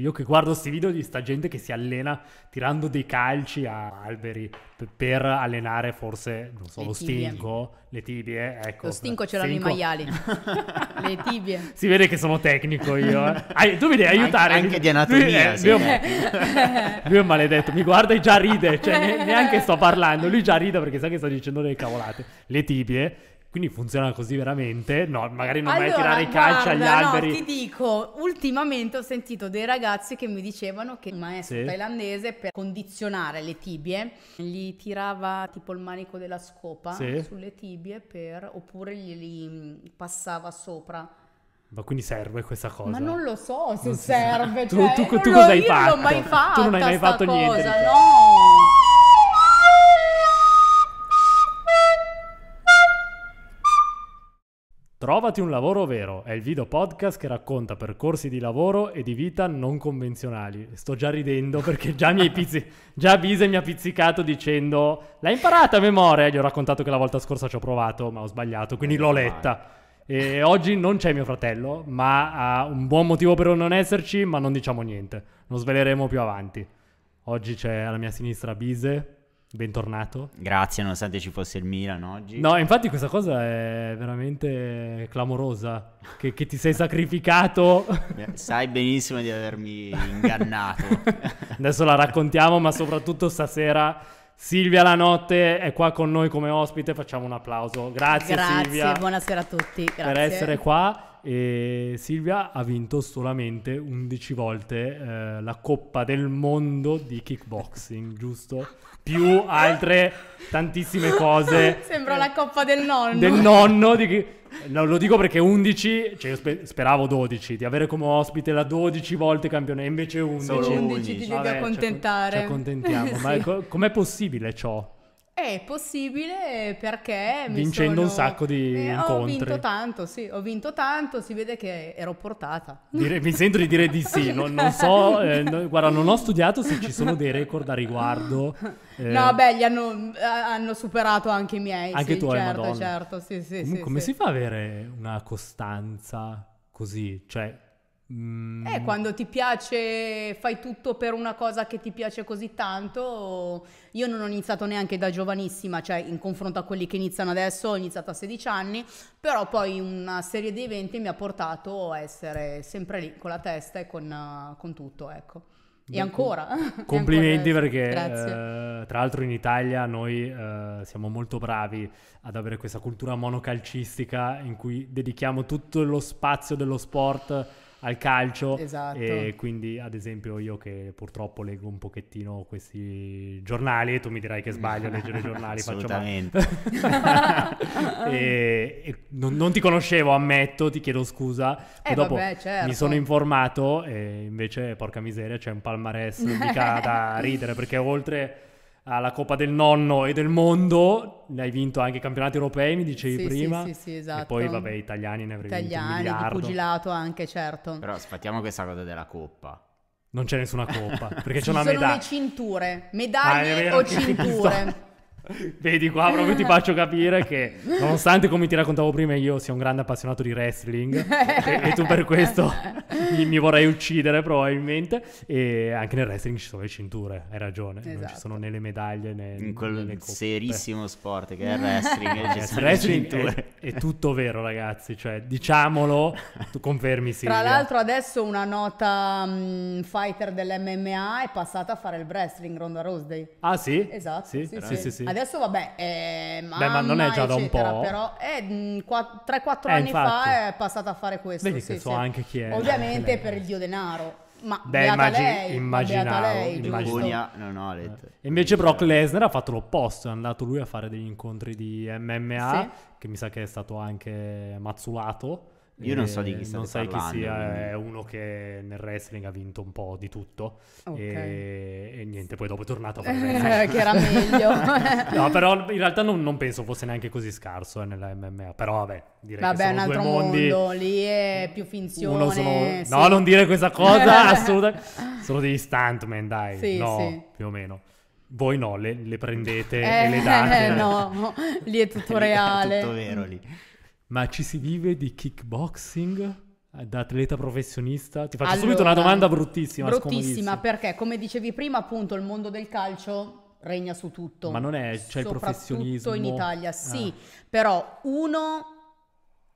Io che guardo questi video di sta gente che si allena tirando dei calci a alberi per, allenare forse, non so, le lo stinco, le tibie, ecco. Lo stinco ce l'hanno i maiali. le tibie. Si vede che sono tecnico io, eh. Ai, tu mi devi aiutare. Anche, anche di anatomia. Lui, sì, mio, lui, è maledetto, mi guarda e già ride, cioè ne, neanche sto parlando, lui già ride perché sa che sto dicendo delle cavolate. Le tibie quindi funziona così veramente? No, magari non allora, vai a tirare i calci agli alberi. No, ti dico, ultimamente ho sentito dei ragazzi che mi dicevano che un maestro sì. thailandese per condizionare le tibie gli tirava tipo il manico della scopa sì. sulle tibie per, oppure glieli mm, passava sopra. Ma quindi serve questa cosa? Ma non lo so se non serve. Cioè, tu, tu, tu cosa hai fatto? Non mai fatto. Tu non hai mai fatto cosa, niente. No! Trovati un lavoro vero è il video podcast che racconta percorsi di lavoro e di vita non convenzionali. Sto già ridendo perché già, mi pizzi- già Bise mi ha pizzicato dicendo l'hai imparata a memoria. Gli ho raccontato che la volta scorsa ci ho provato ma ho sbagliato, quindi eh, l'ho letta. E oggi non c'è mio fratello, ma ha un buon motivo per non esserci, ma non diciamo niente. Lo sveleremo più avanti. Oggi c'è alla mia sinistra Bise, Bentornato. Grazie, nonostante ci fosse il Milan oggi. No, infatti questa cosa è veramente clamorosa, che, che ti sei sacrificato. Eh, sai benissimo di avermi ingannato. Adesso la raccontiamo, ma soprattutto stasera Silvia La Notte è qua con noi come ospite, facciamo un applauso. Grazie, Grazie Silvia. Grazie, buonasera a tutti. Grazie. Per essere qua e Silvia ha vinto solamente 11 volte eh, la Coppa del Mondo di kickboxing, giusto? Più altre tantissime cose. Sembra la Coppa del Nonno. Del nonno di chi... No, lo dico perché 11, cioè sper- speravo 12, di avere come ospite la 12 volte campione, invece 11. Solo 11 ti devi accontentare. Ci accontentiamo, sì. ma co- com'è possibile ciò? È possibile perché vincendo sono... un sacco di eh, incontri. Ho vinto tanto, sì, ho vinto tanto, si vede che ero portata. Dire, mi sento di dire di sì, non, non so, eh, no, guarda, non ho studiato se ci sono dei record a riguardo. Eh. No, beh, li hanno, eh, hanno, superato anche i miei. Anche sì, tu, certo, Madonna. certo, sì, sì, Comunque, sì, come sì. si fa ad avere una costanza così? Cioè, Mm. Eh, quando ti piace, fai tutto per una cosa che ti piace così tanto. Io non ho iniziato neanche da giovanissima, cioè in confronto a quelli che iniziano adesso, ho iniziato a 16 anni, però poi una serie di eventi mi ha portato a essere sempre lì con la testa e con, con tutto, ecco. E ancora. Complimenti perché eh, tra l'altro in Italia noi eh, siamo molto bravi ad avere questa cultura monocalcistica in cui dedichiamo tutto lo spazio dello sport al calcio. Esatto. E quindi, ad esempio, io che purtroppo leggo un pochettino questi giornali, tu mi dirai che sbaglio a leggere i giornali. Assolutamente. e, e non, non, ti conoscevo, ammetto, ti chiedo scusa. Eh, dopo vabbè, certo. mi sono informato e invece, porca miseria, c'è un palmarès mica da ridere perché oltre alla Coppa del Nonno e del Mondo, ne hai vinto anche i campionati europei, mi dicevi sì, prima. Sì, sì, sì, esatto. E poi, esatto. vabbè, italiani ne avrei italiani, vinto Italiani, di pugilato anche, certo. Però sfattiamo questa cosa della Coppa. Non c'è nessuna Coppa, perché c'è una medaglia. Ci sono le cinture, medaglie ah, o cinture. Vedi qua proprio ti faccio capire che nonostante come ti raccontavo prima io sia un grande appassionato di wrestling e, e, tu per questo mi, mi, vorrei uccidere probabilmente e anche nel wrestling ci sono le cinture, hai ragione, esatto. non ci esatto. sono né le medaglie né in quel serissimo sport che è il wrestling, eh, il wrestling è, è, tutto vero ragazzi, cioè diciamolo, tu confermi sì. Tra l'altro adesso una nota um, fighter dell'MMA è passata a fare il wrestling Ronda Rousey. Ah sì? Esatto, sì, sì, sì, sì Adesso vabbè, eh, mamma, Beh, ma non è già da un po'. Però eh, 3-4 mm, eh, anni infatti. fa è passata a fare questo. Vedi sì, che so sì. anche chi è. Ovviamente lei. per il dio denaro. Ma Beh, beata immagin- lei, immaginavo, lei, immaginavo. non ho letto. Eh, invece Brock Lesnar ha fatto l'opposto, è andato lui a fare degli incontri di MMA, sì. che mi sa che è stato anche mazzulato io non so di eh, chi state Non sai parlando, chi sia, è eh, uno che nel wrestling ha vinto un po' di tutto okay. e, e, niente, poi dopo è tornato a fare eh, Che era meglio. no, però in realtà non, non, penso fosse neanche così scarso eh, nella MMA, però vabbè, direi vabbè, che sono un altro due mondi. mondo, lì è più finzione. Sono... Sì. No, non dire questa cosa, assolutamente. Sono degli stuntman, dai. Sì, no, sì. più o meno. Voi no, le, le prendete eh, e le date. Eh, no, lì è tutto reale. è tutto vero lì. Ma ci si vive di kickboxing? Eh, da atleta professionista? Ti faccio allora, subito una domanda bruttissima. Bruttissima, perché come dicevi prima, appunto, il mondo del calcio regna su tutto. Ma non è, c'è il professionismo. in Italia, ah. sì. Ah. Però, uno,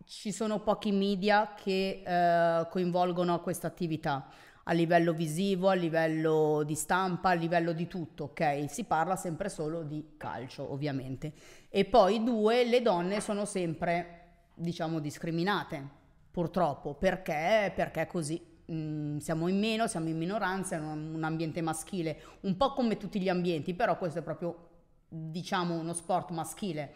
ci sono pochi media che eh, coinvolgono questa attività a livello visivo, a livello di stampa, a livello di tutto, ok? Si parla sempre solo di calcio, ovviamente. E poi due, le donne sono sempre diciamo, discriminate, purtroppo, perché, perché così. Mm, siamo in meno, siamo in minoranza, è un, un ambiente maschile, un po' come tutti gli ambienti, però questo è proprio, diciamo, uno sport maschile.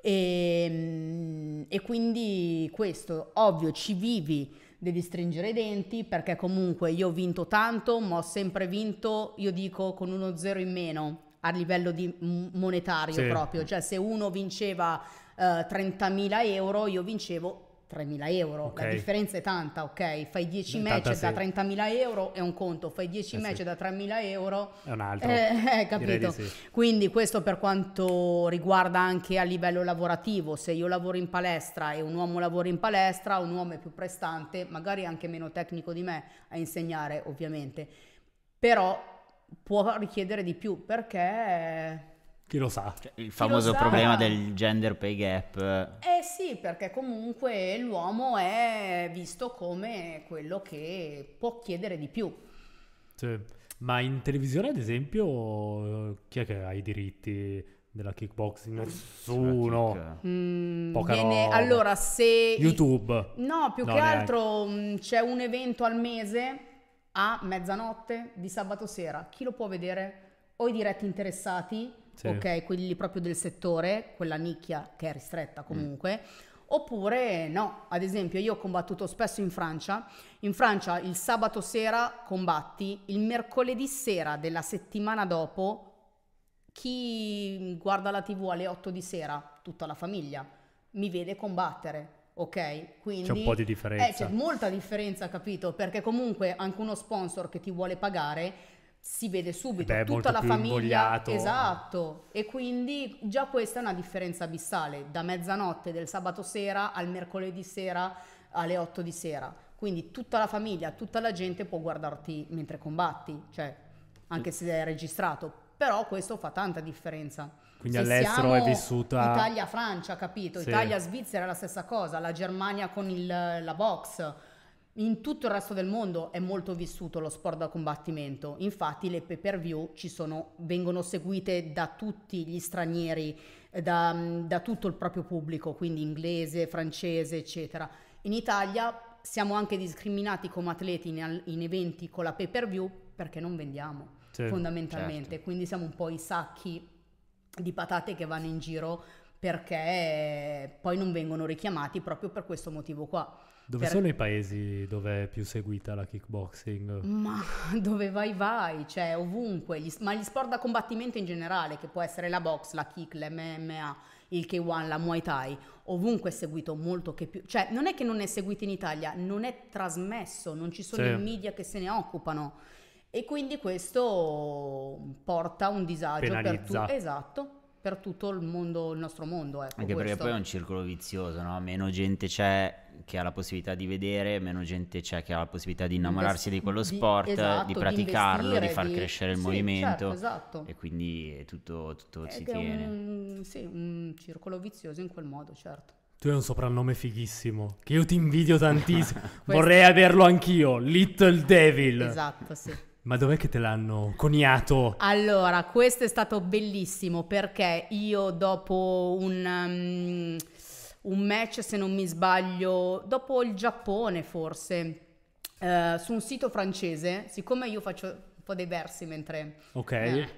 E, ehm, e, quindi questo, ovvio, ci vivi, devi stringere i denti perché comunque io ho vinto tanto, ma ho sempre vinto, io dico, con uno zero in meno a livello di monetario sì. proprio, cioè se uno vinceva 30.000 eh, euro, io vincevo 3.000 euro, okay. la differenza è tanta, ok? Fai 10 match sì. da 30.000 euro è un conto, fai 10 eh match sì. da 3.000 euro è un altro. Eh, eh capito? Sì. Quindi questo per quanto riguarda anche a livello lavorativo, se io lavoro in palestra e un uomo lavora in palestra, un uomo è più prestante, magari anche meno tecnico di me a insegnare ovviamente, però può richiedere di più perché chi lo sa? Cioè, il famoso problema del gender pay gap. Eh sì, perché comunque l'uomo è visto come quello che può chiedere di più. Sì. Ma in televisione, ad esempio, chi è che ha i diritti della kickboxing? Nessuno. Mm, Poca viene, roba. Allora, se... YouTube. I... No, più no, che neanche. altro mm, c'è un evento al mese a mezzanotte di sabato sera. Chi lo può vedere? O i diretti interessati sì. ok? Quelli proprio del settore, quella nicchia che è ristretta mm. comunque. Mm. Oppure no, ad esempio io ho combattuto spesso in Francia, in Francia il sabato sera combatti, il mercoledì sera della settimana dopo chi guarda la tv alle 8 di sera, tutta la famiglia, mi vede combattere. Ok, quindi c'è un po' di differenza. Eh, c'è molta differenza, capito? Perché comunque anche uno sponsor che ti vuole pagare si vede subito Beh, tutta la famiglia invogliato. esatto e quindi già questa è una differenza abissale da mezzanotte del sabato sera al mercoledì sera alle 8 di sera quindi tutta la famiglia tutta la gente può guardarti mentre combatti cioè anche se è registrato però questo fa tanta differenza quindi se all'estero è vissuta Italia-Francia capito sì. Italia-Svizzera è la stessa cosa la Germania con il, la box in tutto il resto del mondo è molto vissuto lo sport da combattimento, infatti le pay per view sono, vengono seguite da tutti gli stranieri, eh, da, mm, da tutto il proprio pubblico, quindi inglese, francese, eccetera. In Italia siamo anche discriminati come atleti in, in eventi con la pay per view perché non vendiamo sì, fondamentalmente, certo. quindi siamo un po' i sacchi di patate che vanno in giro perché poi non vengono richiamati proprio per questo motivo qua. Dove per... sono i paesi dove è più seguita la kickboxing? Ma dove vai vai, cioè ovunque, gli, ma gli sport da combattimento in generale, che può essere la box, la kick, l'MMA, il K1, la Muay Thai, ovunque è seguito molto che più, cioè non è che non è seguito in Italia, non è trasmesso, non ci sono sì. i media che se ne occupano e quindi questo porta un disagio Penalizza. per tu, Esatto, per tutto il mondo, il nostro mondo. Ecco, Anche questo. perché poi è un circolo vizioso, no? Meno gente c'è che ha la possibilità di vedere, meno gente c'è che ha la possibilità di innamorarsi Investi- di quello sport, di, esatto, di praticarlo, di, far di... crescere il sì, movimento. Certo, esatto. E quindi tutto, tutto è si tiene. Un, sì, un circolo vizioso in quel modo, certo. Tu hai un soprannome fighissimo, che io ti invidio tantissimo. Vorrei averlo anch'io, Little Devil. Esatto, sì. Ma dov'è che te l'hanno coniato? Allora, questo è stato bellissimo perché io dopo un, um, un match, se non mi sbaglio, dopo il Giappone forse, uh, su un sito francese, siccome io faccio un po' dei versi mentre... Ok. Eh,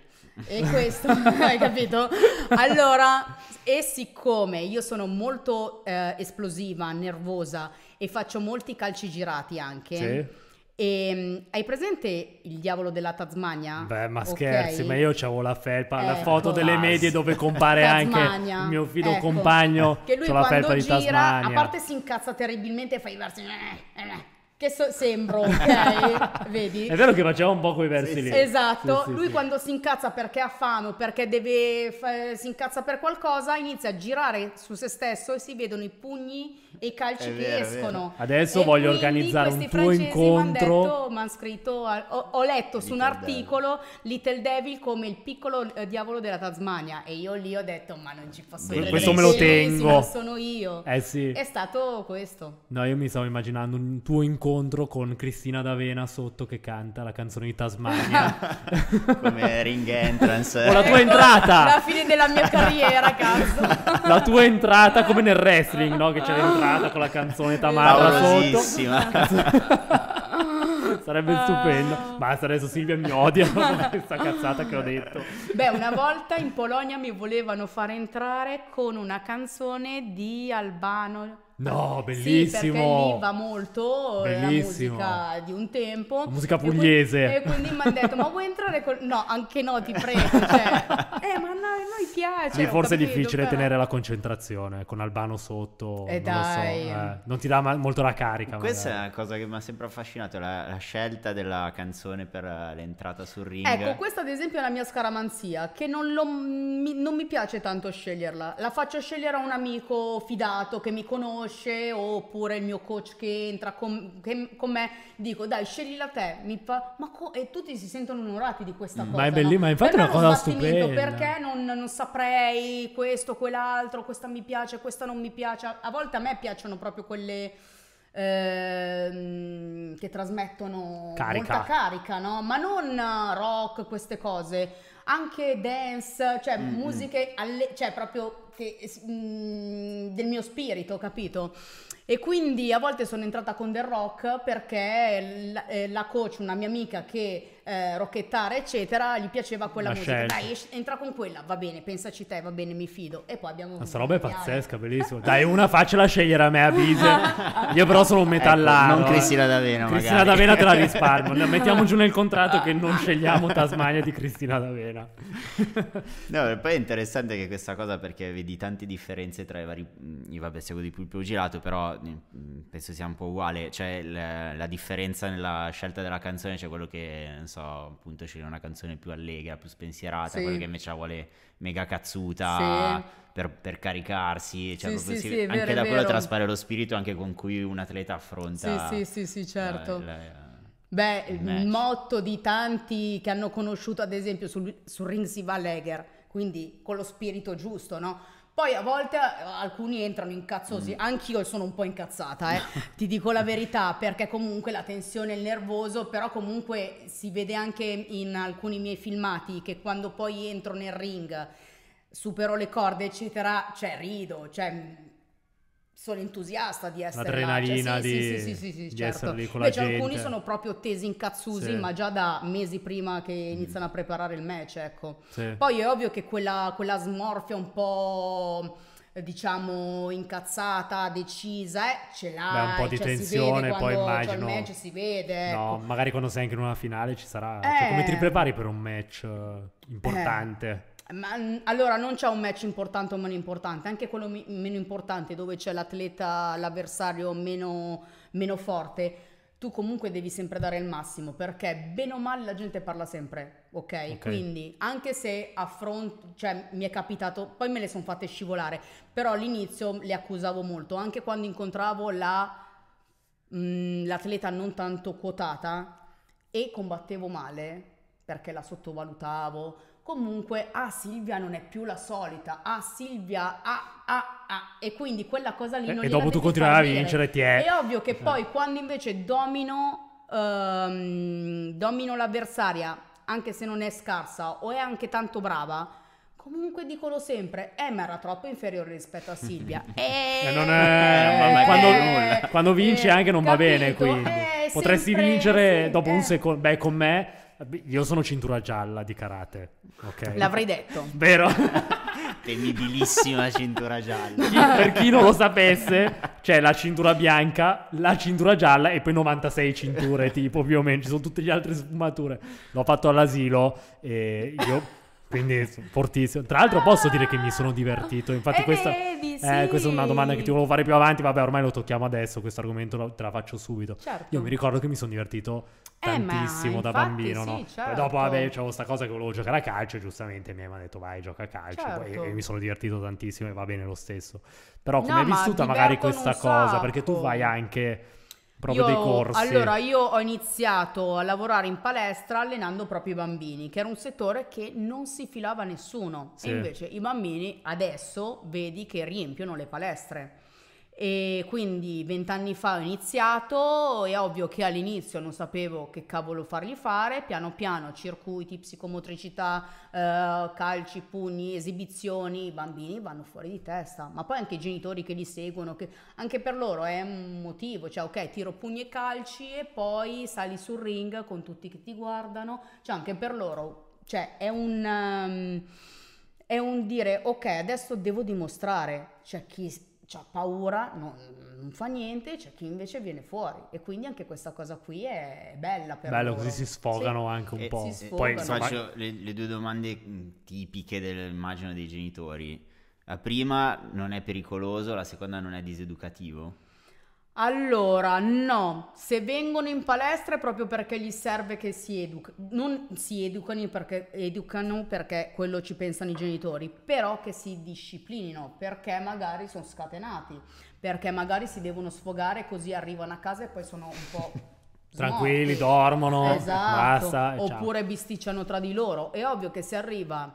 e questo, hai capito? Allora, e siccome io sono molto uh, esplosiva, nervosa e faccio molti calci girati anche... Sì e, ehm, hai presente il diavolo della Tasmania? Beh, ma okay. scherzi, ma io avevo la felpa, eh, la ecco. foto delle medie dove compare anche il mio fido ecco. compagno che lui la felpa gira, di Tasmania. A parte si incazza terribilmente e fa i versi eh, eh che so- sembro, ok? Vedi? È vero che faceva un po' quei versi sì, lì. Esatto, sì, lui sì, quando si incazza perché ha fano, perché deve f- eh, si incazza per qualcosa, inizia a girare su se stesso e si vedono i pugni e i calci è che vero, escono. Adesso e voglio organizzare un tuo incontro. Detto, m'han scritto, ho, ho letto Little su un articolo Devil. Little Devil come il piccolo eh, diavolo della Tasmania e io lì ho detto "Ma non ci posso credere". Questo me lo tengo. Sono io. Eh sì. È stato questo. No, io mi stavo immaginando un tuo incontro incontro con Cristina D'Avena sotto che canta la canzone di Tasmania. Come ring entrance. o la tua entrata! La fine della mia carriera, cazzo. la tua entrata come nel wrestling, no? Che c'è l'entrata con la canzone Tamara sotto. Sarebbe stupendo. Basta, adesso Silvia mi odia per questa cazzata che ho detto. Beh, una volta in Polonia mi volevano far entrare con una canzone di Albano No, bellissimo! Sì, perché lì va molto bellissimo. la musica di un tempo. La musica pugliese. E quindi, quindi mi hanno detto, ma vuoi entrare con... No, anche no, ti prego, cioè... Eh, ma no, noi piace. Lì forse capito, è difficile però... tenere la concentrazione, con Albano sotto, eh, non dai. So, eh, non ti dà ma- molto la carica. Questa magari. è una cosa che mi ha sempre affascinato, la, la scelta della canzone per eh, l'entrata sul ring. Ecco, questa ad esempio è la mia scaramanzia, che non, lo, mi, non mi piace tanto sceglierla. La faccio scegliere a un amico fidato che mi conosce conosce oppure il mio coach che entra con, che, con me, dico dai scegli la te, mi fa, ma co-? e tutti si sentono onorati di questa cosa. Ma è bellissima, no? infatti è una cosa stupenda. Perché non, non, saprei questo, quell'altro, questa mi piace, questa non mi piace, a volte a me piacciono proprio quelle... Ehm, che trasmettono carica. molta carica, no? ma non rock, queste cose, anche dance, cioè mm-hmm. musiche, alle- cioè proprio che, mm, del mio spirito, capito? E quindi a volte sono entrata con The rock perché la, eh, la coach, una mia amica che eh, rockettara, eccetera, gli piaceva quella la musica. Scelta. Dai, entra con quella, va bene, pensaci te, va bene, mi fido. E poi abbiamo. Questa roba è pazzesca, bellissima. Dai, una faccela scegliere a me a Bise. Io però sono un metallaro. Ecco, non eh. Cristina D'Avena, magari. Cristina D'Avena te la risparmio. mettiamo giù nel contratto che non scegliamo Tasmania di Cristina D'Avena. no, poi è interessante che questa cosa perché vedi di tante differenze tra i vari... Mm, Io vabbè seguo di più il girato, però mm, penso sia un po' uguale. Cioè la, la differenza nella scelta della canzone, c'è cioè quello che, non so, appunto c'è una canzone più allegra, più spensierata, sì. quello che invece la vuole mega cazzuta sì. per, per, caricarsi. Cioè sì, si, vero, anche da quello traspare lo spirito anche con cui un atleta affronta... Sì, sì, sì, certo. La, la, Beh, il motto di tanti che hanno conosciuto, ad esempio, sul, sul ring si va Leger, quindi con lo spirito giusto, no? Poi a volte eh, alcuni entrano incazzosi, mm. anch'io sono un po' incazzata, eh. ti dico la verità, perché comunque la tensione, il nervoso, però comunque si vede anche in alcuni miei filmati che quando poi entro nel ring supero le corde, eccetera, cioè rido, cioè sono entusiasta di essere L'adrenalina là. Cioè, sì, di, sì, sì, sì, sì, sì certo. lì con la Invece alcuni sono proprio tesi incazzusi, sì. ma già da mesi prima che mm. iniziano mm. a preparare il match, ecco. Sì. Poi è ovvio che quella, quella smorfia un po' diciamo incazzata, decisa, eh, ce l'ha Beh, un po' di cioè, tensione, poi immagino. C'è il match si vede. No, ecco. magari quando sei anche in una finale ci sarà. Eh. Cioè, come ti eh. prepari per un match eh, importante? Eh. Ma, mm, allora non c'è un match importante o meno importante, anche quello mi- meno importante dove c'è l'atleta, l'avversario meno, meno forte, tu comunque devi sempre dare il massimo perché bene o male la gente parla sempre, ok? okay. Quindi anche se affronto, cioè mi è capitato, poi me le sono fatte scivolare, però all'inizio le accusavo molto, anche quando incontravo la, mh, mm, l'atleta non tanto quotata e combattevo male perché la sottovalutavo, comunque ah Silvia non è più la solita, ah Silvia, ah ah ah e quindi quella cosa lì eh, non E, e dopo tu continuerai a vincere, ti è. È ovvio che poi quando invece domino, ehm, domino l'avversaria, anche se non è scarsa o è anche tanto brava, Comunque dicono sempre, Emma eh, era troppo inferiore rispetto a Silvia. e eh, non è, eh, quando, quando, vince eh, anche non capito, va bene, quindi potresti sempre, vincere dopo eh. un secondo, beh con me io sono cintura gialla di karate, ok? L'avrei detto. Vero? Temibilissima cintura gialla. Chi, per chi non lo sapesse, c'è la cintura bianca, la cintura gialla e poi 96 cinture, tipo più o meno, ci sono tutte le altre sfumature. L'ho fatto all'asilo e io quindi fortissimo. Tra l'altro posso dire che mi sono divertito, infatti eh, questa, vedi, sì. eh, questa, è una domanda che ti volevo fare più avanti, vabbè ormai lo tocchiamo adesso, questo argomento te la faccio subito. Certo. Io mi ricordo che mi sono divertito eh, tantissimo eh, da infatti, bambino. Sì, no? certo. dopo, vabbè, c'avevo questa cosa che volevo giocare a calcio, e giustamente mi hanno detto vai, gioca a calcio. Certo. Poi, e, mi sono divertito tantissimo e va bene lo stesso. Però come no, è vissuta ma magari questa cosa? Sacco. Perché tu vai anche proprio io, dei corsi. Allora, io ho iniziato a lavorare in palestra allenando proprio i bambini, che era un settore che non si filava nessuno. Sì. E invece i bambini adesso vedi che riempiono le palestre. E quindi vent'anni fa ho iniziato, è ovvio che all'inizio non sapevo che cavolo fargli fare, piano piano circuiti, psicomotricità, eh, calci, pugni, esibizioni, i bambini vanno fuori di testa, ma poi anche i genitori che li seguono, che anche per loro è un motivo, cioè ok tiro pugni e calci e poi sali sul ring con tutti che ti guardano, cioè anche per loro cioè, è un... Um, è un dire ok adesso devo dimostrare cioè chi ha paura, non, non, fa niente, c'è chi invece viene fuori e quindi anche questa cosa qui è bella per Bello, loro. così si sfogano sì. anche un e eh, po'. Poi faccio le, le, due domande mm, tipiche dell'immagine dei genitori. La prima non è pericoloso, la seconda non è diseducativo. Allora, no, se vengono in palestra è proprio perché gli serve che si educano, non si educano perché, educano perché quello ci pensano i genitori, però che si disciplinino perché magari sono scatenati, perché magari si devono sfogare così arrivano a casa e poi sono un po' tranquilli, dormono, esatto. basta. Oppure bisticciano tra di loro. È ovvio che se arriva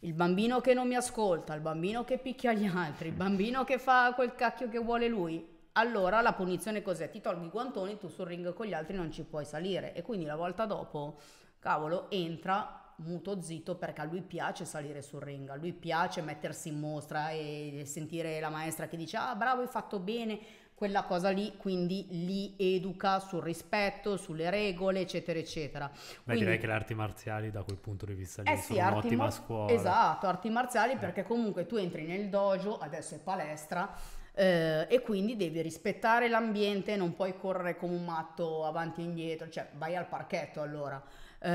il bambino che non mi ascolta, il bambino che picchia gli altri, il bambino che fa quel cacchio che vuole lui, allora la punizione cos'è? Ti tolgo i guantoni, tu sul ring con gli altri non ci puoi salire e quindi la volta dopo, cavolo, entra muto zitto perché a lui piace salire sul ring, a lui piace mettersi in mostra e sentire la maestra che dice ah bravo hai fatto bene, quella cosa lì, quindi li educa sul rispetto, sulle regole, eccetera, eccetera. Beh, quindi, direi che le arti marziali da quel punto di vista lì eh sì, un'ottima mar- scuola. Esatto, arti marziali eh. perché comunque tu entri nel dojo, adesso è palestra, eh, e quindi devi rispettare l'ambiente, non puoi correre come un matto avanti e indietro, cioè vai al parchetto allora. Uh,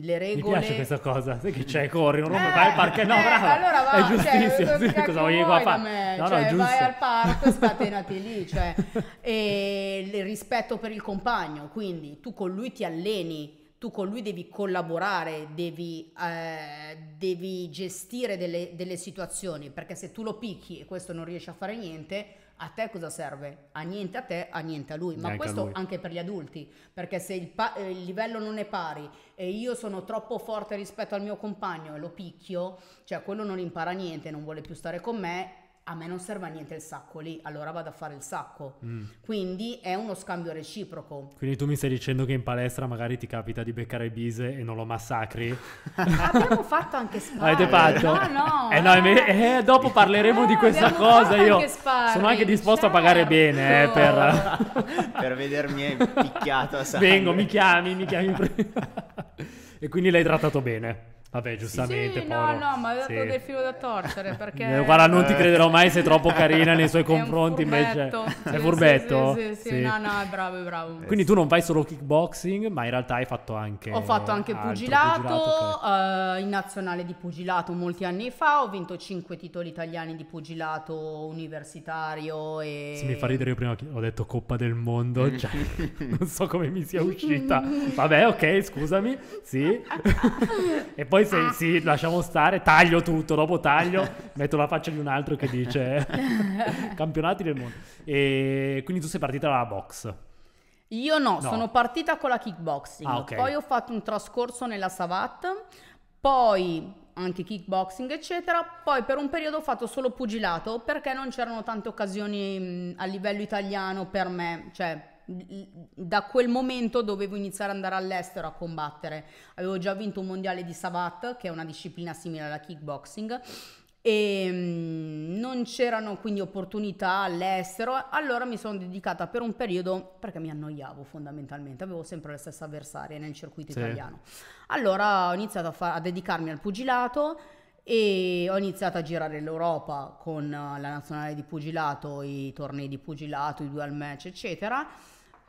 le regole. Mi piace questa cosa. Sai che c'è, corri, non rompo, eh, vai al parco. No, eh, bravo. Allora va, è cioè, giustissimo. Cioè, sì, cosa voglio qua fare? No, cioè, no, vai al parco, scatenati lì. Cioè, e il rispetto per il compagno. Quindi tu con lui ti alleni tu con lui devi collaborare, devi, eh, devi gestire delle, delle, situazioni, perché se tu lo picchi e questo non riesce a fare niente, a te cosa serve? A niente a te, a niente a lui. Ma Neanche questo lui. anche per gli adulti, perché se il, pa- eh, il, livello non è pari e io sono troppo forte rispetto al mio compagno e lo picchio, cioè quello non impara niente, non vuole più stare con me a me non serve a niente il sacco lì, allora vado a fare il sacco. Mm. Quindi è uno scambio reciproco. Quindi tu mi stai dicendo che in palestra magari ti capita di beccare bise e non lo massacri? abbiamo fatto anche sparring. Avete fatto? No, no. Eh, no eh, eh, dopo parleremo di questa cosa. Io anche sono anche disposto certo. a pagare certo. bene eh, per... per... vedermi picchiato a sangue. Vengo, mi chiami, mi chiami. e quindi l'hai trattato bene. Vabbè, giustamente. Sì, sì no, no, ma avevo sì. dato del filo da torcere perché... Eh, guarda, non ti eh. crederò mai, se sei troppo carina nei suoi confronti, invece... Sì, è furbetto? Sì, sì, sì, no, no, è bravo, è bravo. Eh, Quindi tu non fai solo kickboxing, ma in realtà hai fatto anche... Ho fatto anche pugilato, pugilato okay. uh, in nazionale di pugilato molti anni fa, ho vinto 5 titoli italiani di pugilato universitario e... Se mi fa ridere io prima ho detto Coppa del Mondo, mm. cioè, non so come mi sia uscita. Vabbè, ok, scusami, sì. e poi poi se ah, sì, lasciamo stare, taglio tutto, dopo taglio, metto la faccia di un altro che dice campionati del mondo. E quindi tu sei partita dalla box. Io no, no. sono partita con la kickboxing, ah, okay. poi ho fatto un trascorso nella Savat, poi anche kickboxing eccetera, poi per un periodo ho fatto solo pugilato perché non c'erano tante occasioni a livello italiano per me, cioè da quel momento dovevo iniziare ad andare all'estero a combattere. Avevo già vinto un mondiale di Sabat, che è una disciplina simile alla kickboxing, e mm, non c'erano quindi opportunità all'estero. Allora mi sono dedicata per un periodo perché mi annoiavo fondamentalmente, avevo sempre le stesse avversarie nel circuito sì. italiano. Allora ho iniziato a, fa- a dedicarmi al pugilato e ho iniziato a girare l'Europa con eh, la nazionale di pugilato, i tornei di pugilato, i dual match, eccetera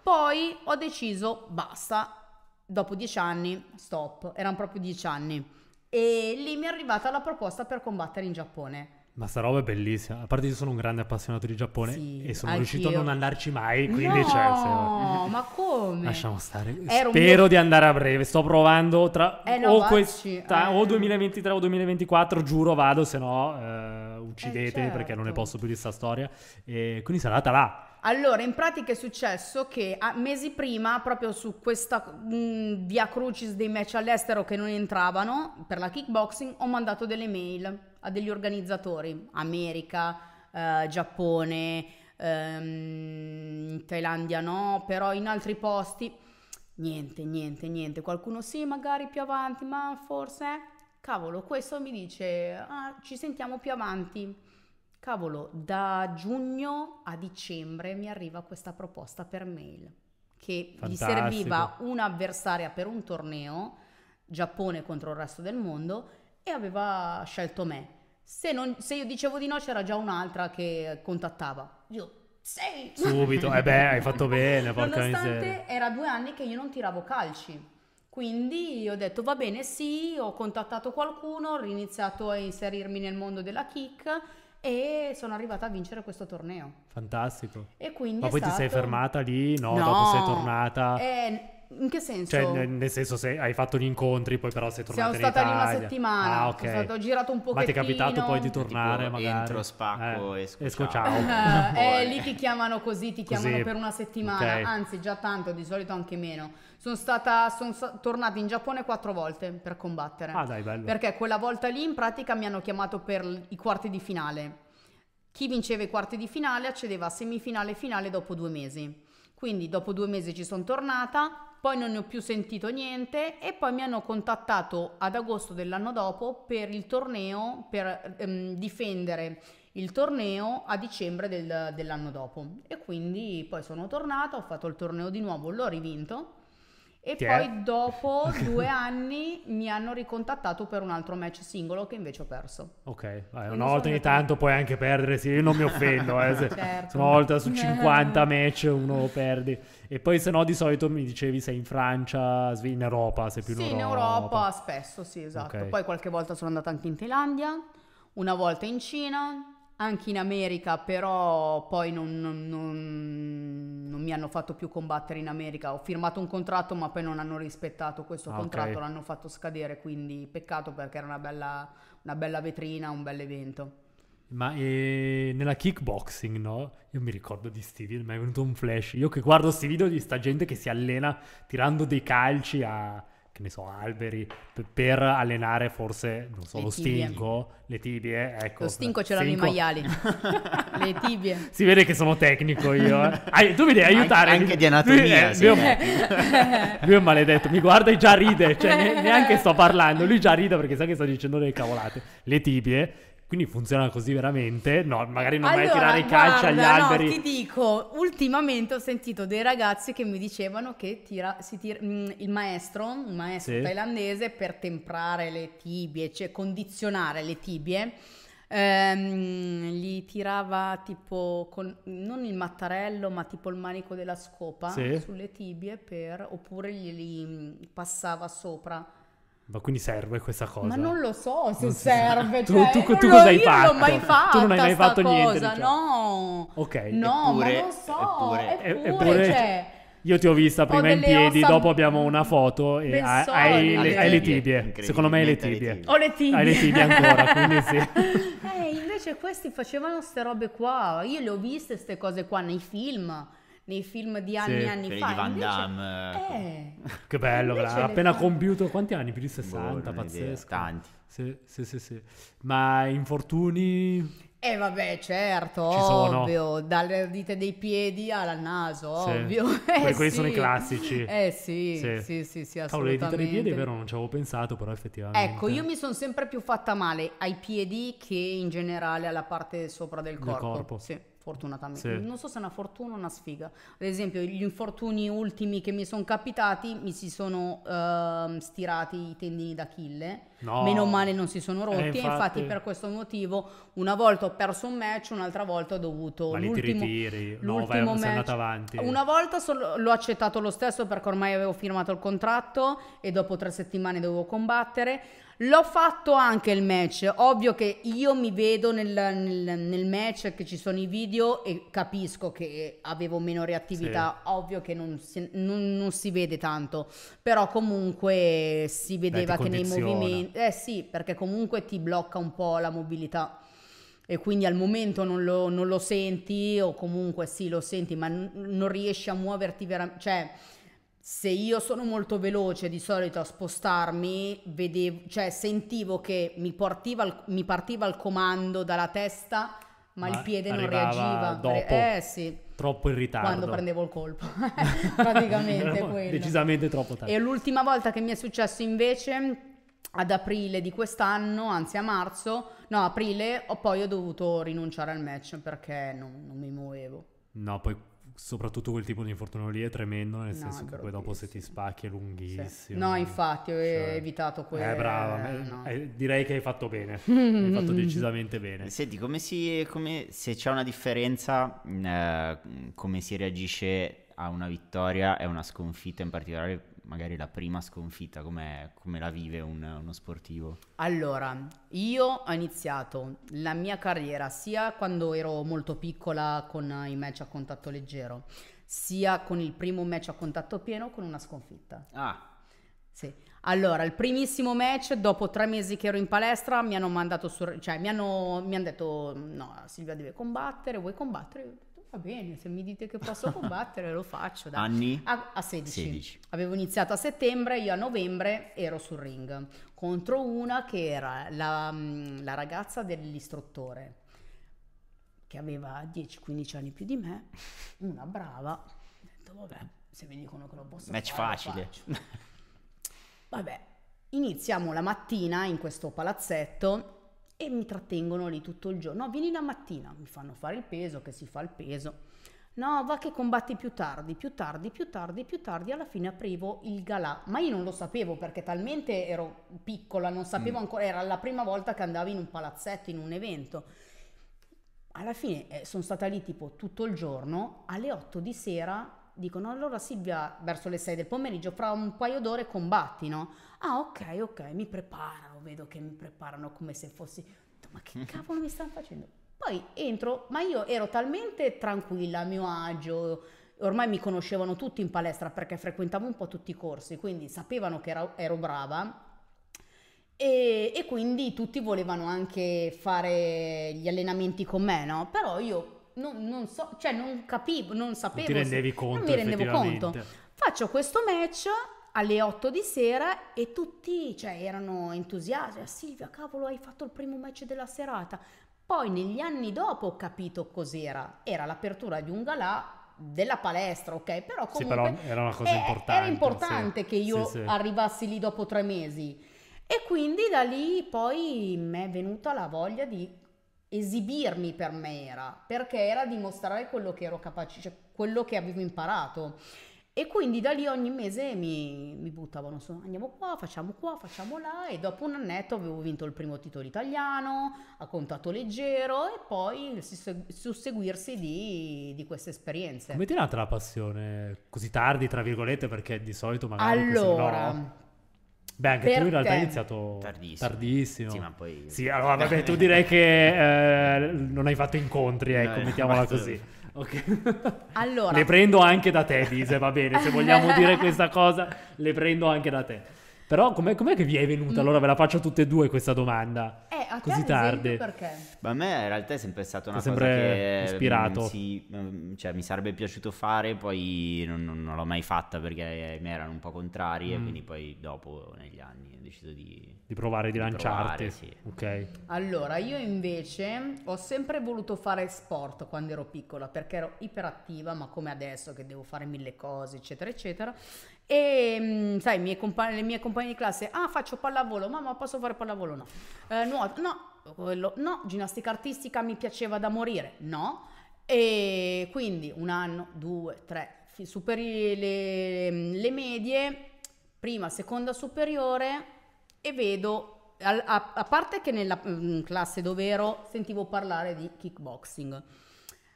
poi ho deciso basta, dopo dieci anni, stop, erano proprio dieci anni. E lì mi è arrivata la proposta per combattere in Giappone. Ma sta roba è bellissima. A parte io sono un grande appassionato di Giappone sì, e sono riuscito a non andarci mai, quindi cioè, no, cioè, se... ma come? Lasciamo stare. Era Spero un... di andare a breve. Sto provando tra eh no, o, questa, eh. o 2023 o 2024, giuro vado, se no eh, uccidetemi certo. perché non ne certo. posso più di sta storia. E quindi sarà là. Allora, in pratica è successo che mesi prima, proprio su questa mh, mm, via crucis dei match all'estero che non entravano per la kickboxing, ho mandato delle mail a degli organizzatori, America, eh, Giappone, ehm, Thailandia no, però in altri posti niente, niente, niente. Qualcuno sì, magari più avanti, ma forse... Eh, cavolo, questo mi dice, ah, ci sentiamo più avanti cavolo, da giugno a dicembre mi arriva questa proposta per mail che Fantastico. gli serviva un'avversaria per un torneo, Giappone contro il resto del mondo, e aveva scelto me. Se, non, se io dicevo di no c'era già un'altra che contattava. Io sei! Subito, eh beh, hai fatto bene, porca Nonostante miseria. era due anni che io non tiravo calci. Quindi ho detto va bene, sì, ho contattato qualcuno, ho iniziato a inserirmi nel mondo della kick e sono arrivata a vincere questo torneo. Fantastico. E quindi Ma poi stato... ti sei fermata lì? No, no dopo sei tornata. Eh, in che senso? Cioè, nel, senso, se hai fatto gli incontri, poi però sei tornato Siamo in Italia. Siamo stata lì una settimana. Ah, ok. ho girato un pochettino. Ma ti è capitato poi di tornare, tipo, magari? Entro, spacco, eh, esco, esco ciao. ciao. Eh, è lì ti chiamano così, ti chiamano così. per una settimana. Okay. Anzi, già tanto, di solito anche meno. Sono stata, sono tornata in Giappone quattro volte per combattere. Ah, dai, bello. Perché quella volta lì, in pratica, mi hanno chiamato per i quarti di finale. Chi vinceva i quarti di finale accedeva a semifinale e finale dopo due mesi. Quindi dopo due mesi ci sono tornata, poi non ne ho più sentito niente e poi mi hanno contattato ad agosto dell'anno dopo per il torneo, per ehm, difendere il torneo a dicembre del, dell'anno dopo. E quindi poi sono tornata, ho fatto il torneo di nuovo, l'ho rivinto e Chi poi è? dopo due anni mi hanno ricontattato per un altro match singolo che invece ho perso. Ok, Vai, una volta ogni tanto puoi anche perdere, sì, io non mi offendo, eh, se, certo. una volta su 50 match uno perdi. E poi se no di solito mi dicevi sei in Francia, in Europa, sei più in sì, Europa. Sì, in Europa spesso, sì, esatto. Okay. Poi qualche volta sono andata anche in Thailandia, una volta in Cina, anche in America, però poi non, non, non, non, mi hanno fatto più combattere in America. Ho firmato un contratto, ma poi non hanno rispettato questo ah, contratto, okay. l'hanno fatto scadere, quindi peccato perché era una bella, una bella vetrina, un bel evento. Ma eh, nella kickboxing, no? Io mi ricordo di sti mi è venuto un flash. Io che guardo questi video di sta gente che si allena tirando dei calci a che ne so, alberi per allenare forse, non so, le lo tibie. stinco, le tibie, ecco. Lo stinco ce l'hanno i maiali. le tibie. Si vede che sono tecnico io. Eh. Ai, tu mi devi aiutare. Anche, anche di anatomia. Lui, sì, mio, ecco. lui è maledetto, mi guarda e già ride, cioè ne, neanche sto parlando, lui già ride perché sa che sto dicendo delle cavolate. Le tibie quindi funziona così veramente? No, magari non allora, a tirare i calci agli alberi. No, ti dico, ultimamente ho sentito dei ragazzi che mi dicevano che tira, tira, mh, mm, il maestro, un maestro sì. thailandese, per temprare le tibie, cioè condizionare le tibie, ehm, gli tirava tipo, con, non il mattarello, ma tipo il manico della scopa sì. sulle tibie, per, oppure glieli mm, passava sopra ma quindi serve questa cosa? Ma non lo so se non serve. Cioè, tu, tu, tu cosa hai fatto? Non l'ho mai fatto. Tu non hai mai fatto cosa, niente. Diciamo. No. Ok. No, eppure, ma non so. Eppure, eppure, cioè, io ti ho vista prima ho in piedi, ossa... dopo abbiamo una foto e hai, hai, le, hai le tibie. Secondo me hai le tibie. Ho le tibie. Hai le tibie ancora, quindi sì. eh, invece questi facevano queste robe qua. Io le ho viste queste cose qua nei film nei film di anni e sì, anni fa. Di Van Damme. Invece... Ecco. Eh, che bello, ha appena fan... compiuto quanti anni? Più di 60, boh, pazzesco. Idea, tanti. Sì, sì, sì, sì. Ma infortuni? Eh vabbè, certo, Ci ovvio, dalle dita dei piedi al naso, sì. ovvio. Eh, quelli sì. sono i classici. Eh sì, sì, sì, sì, sì Cavolo, le dita dei piedi è vero, non ci avevo pensato, però effettivamente. Ecco, io mi sono sempre più fatta male ai piedi che in generale alla parte sopra del corpo. Del corpo. Sì fortunatamente. Sì. Non so se è una fortuna o una sfiga. Ad esempio, gli infortuni ultimi che mi sono capitati mi si sono uh, stirati i tendini d'Achille. No. Meno male non si sono eh, rotti. Eh, infatti... E infatti, per questo motivo, una volta ho perso un match, un'altra volta ho dovuto. Ma l'ultimo, li ritiri. No, vai, match, sei andata avanti. Una volta so- l'ho accettato lo stesso perché ormai avevo firmato il contratto e dopo tre settimane dovevo combattere. L'ho fatto anche il match, ovvio che io mi vedo nel, nel, nel, match che ci sono i video e capisco che avevo meno reattività, sì. ovvio che non si, non, non si, vede tanto, però comunque si vedeva Dai, che nei movimenti... Eh sì, perché comunque ti blocca un po' la mobilità e quindi al momento non lo, non lo senti o comunque sì lo senti ma n- non riesci a muoverti veramente... Cioè, se io sono molto veloce di solito a spostarmi, vedevo, cioè sentivo che mi, portiva, mi partiva il comando dalla testa, ma, ma il piede non reagiva. Dopo. Eh sì troppo in ritardo. Quando prendevo il colpo, praticamente quello. Decisamente troppo tardi. E l'ultima volta che mi è successo invece ad aprile di quest'anno, anzi a marzo, no aprile, ho poi ho dovuto rinunciare al match perché non, non mi muovevo. No, poi soprattutto quel tipo di infortunio lì è tremendo, nel no, senso che poi dopo se ti spacchi è lunghissimo. Sì. No, infatti ho cioè... evitato quello. Eh, brava, no. eh, direi che hai fatto bene, hai fatto decisamente bene. Senti, come si, come, se c'è una differenza, mm, eh, come si reagisce a una vittoria e a una sconfitta in particolare magari la prima sconfitta? Come la vive un, uno sportivo? Allora, io ho iniziato la mia carriera sia quando ero molto piccola con i match a contatto leggero, sia con il primo match a contatto pieno con una sconfitta. Ah. Sì. Allora, il primissimo match, dopo tre mesi che ero in palestra, mi hanno mandato su... cioè mi hanno, mi hanno detto no, Silvia deve combattere, vuoi combattere? va bene, se mi dite che posso combattere lo faccio. Dai. Anni? A, a 16. 16. Avevo iniziato a settembre, io a novembre ero sul ring contro una che era la, mm, la ragazza dell'istruttore che aveva 10-15 anni più di me, una brava, ho detto vabbè, se mi dicono che lo posso Match fare, facile. Vabbè, iniziamo la mattina in questo palazzetto e mi trattengono lì tutto il giorno. No, vieni la mattina, mi fanno fare il peso, che si fa il peso. No, va che combatti più tardi, più tardi, più tardi, più tardi, alla fine aprivo il galà. Ma io non lo sapevo perché talmente ero piccola, non sapevo mm. ancora, era la prima volta che andavo in un palazzetto, in un evento. Alla fine eh, sono stata lì tipo tutto il giorno, alle 8 di sera dicono allora Silvia verso le 6 del pomeriggio fra un paio d'ore combatti no? ah ok ok mi preparano vedo che mi preparano come se fossi ma che cavolo mi stanno facendo poi entro ma io ero talmente tranquilla a mio agio ormai mi conoscevano tutti in palestra perché frequentavo un po' tutti i corsi quindi sapevano che ero, ero brava e, e quindi tutti volevano anche fare gli allenamenti con me no? però io non, non, so, cioè non capivo, non sapevo. Non ti rendevi conto? Non mi rendevo conto. Faccio questo match alle 8 di sera e tutti cioè, erano entusiasti. Ah, Silvia, cavolo, hai fatto il primo match della serata. Poi negli anni dopo ho capito cos'era. Era l'apertura di un galà della palestra, ok? Però comunque sì, però era una cosa è, importante. Era importante sì. che io sì, arrivassi lì dopo tre mesi. E quindi da lì poi mi è venuta la voglia di esibirmi per me era, perché era dimostrare quello che ero capace, cioè quello che avevo imparato. E quindi da lì ogni mese mi, mi buttavano su, andiamo qua, facciamo qua, facciamo là e dopo un annetto avevo vinto il primo titolo italiano a contatto leggero e poi il susseguirsi di, di queste esperienze. Come ti è nata la passione così tardi, tra virgolette, perché di solito magari... Allora, Beh, anche per tu in realtà hai iniziato tardissimo. tardissimo. Sì, ma poi... Sì, allora vabbè, tu direi che eh, non hai fatto incontri, ecco, eh, no, mettiamola così. Okay. Allora. Le prendo anche da te, Dise, va bene, se vogliamo dire questa cosa, le prendo anche da te. Però com'è, com'è, che vi è venuta? Allora ve la faccio tutte e due questa domanda. Eh, a te così tardi. Perché? Ma a me in realtà è sempre stata una È cosa che mm, ispirato. Mh, sì, mh, mm, cioè, mi sarebbe piaciuto fare, poi non, non, non l'ho mai fatta perché mi erano un po' contrarie, mm. quindi poi dopo negli anni ho deciso di di provare di, di lanciarti. Provare, sì. Ok. Allora, io invece ho sempre voluto fare sport quando ero piccola perché ero iperattiva, ma come adesso che devo fare mille cose, eccetera, eccetera. E mm, sai, mie compagne, le mie compagne di classe, ah, faccio pallavolo, mamma, posso fare pallavolo? No. Eh, nuoto, no. Quello, no. Ginnastica artistica mi piaceva da morire, no. E quindi un anno, due, tre, superi le, mm, le medie, prima, seconda superiore e vedo, a, a, a parte che nella mh, mm, classe dove ero sentivo parlare di kickboxing,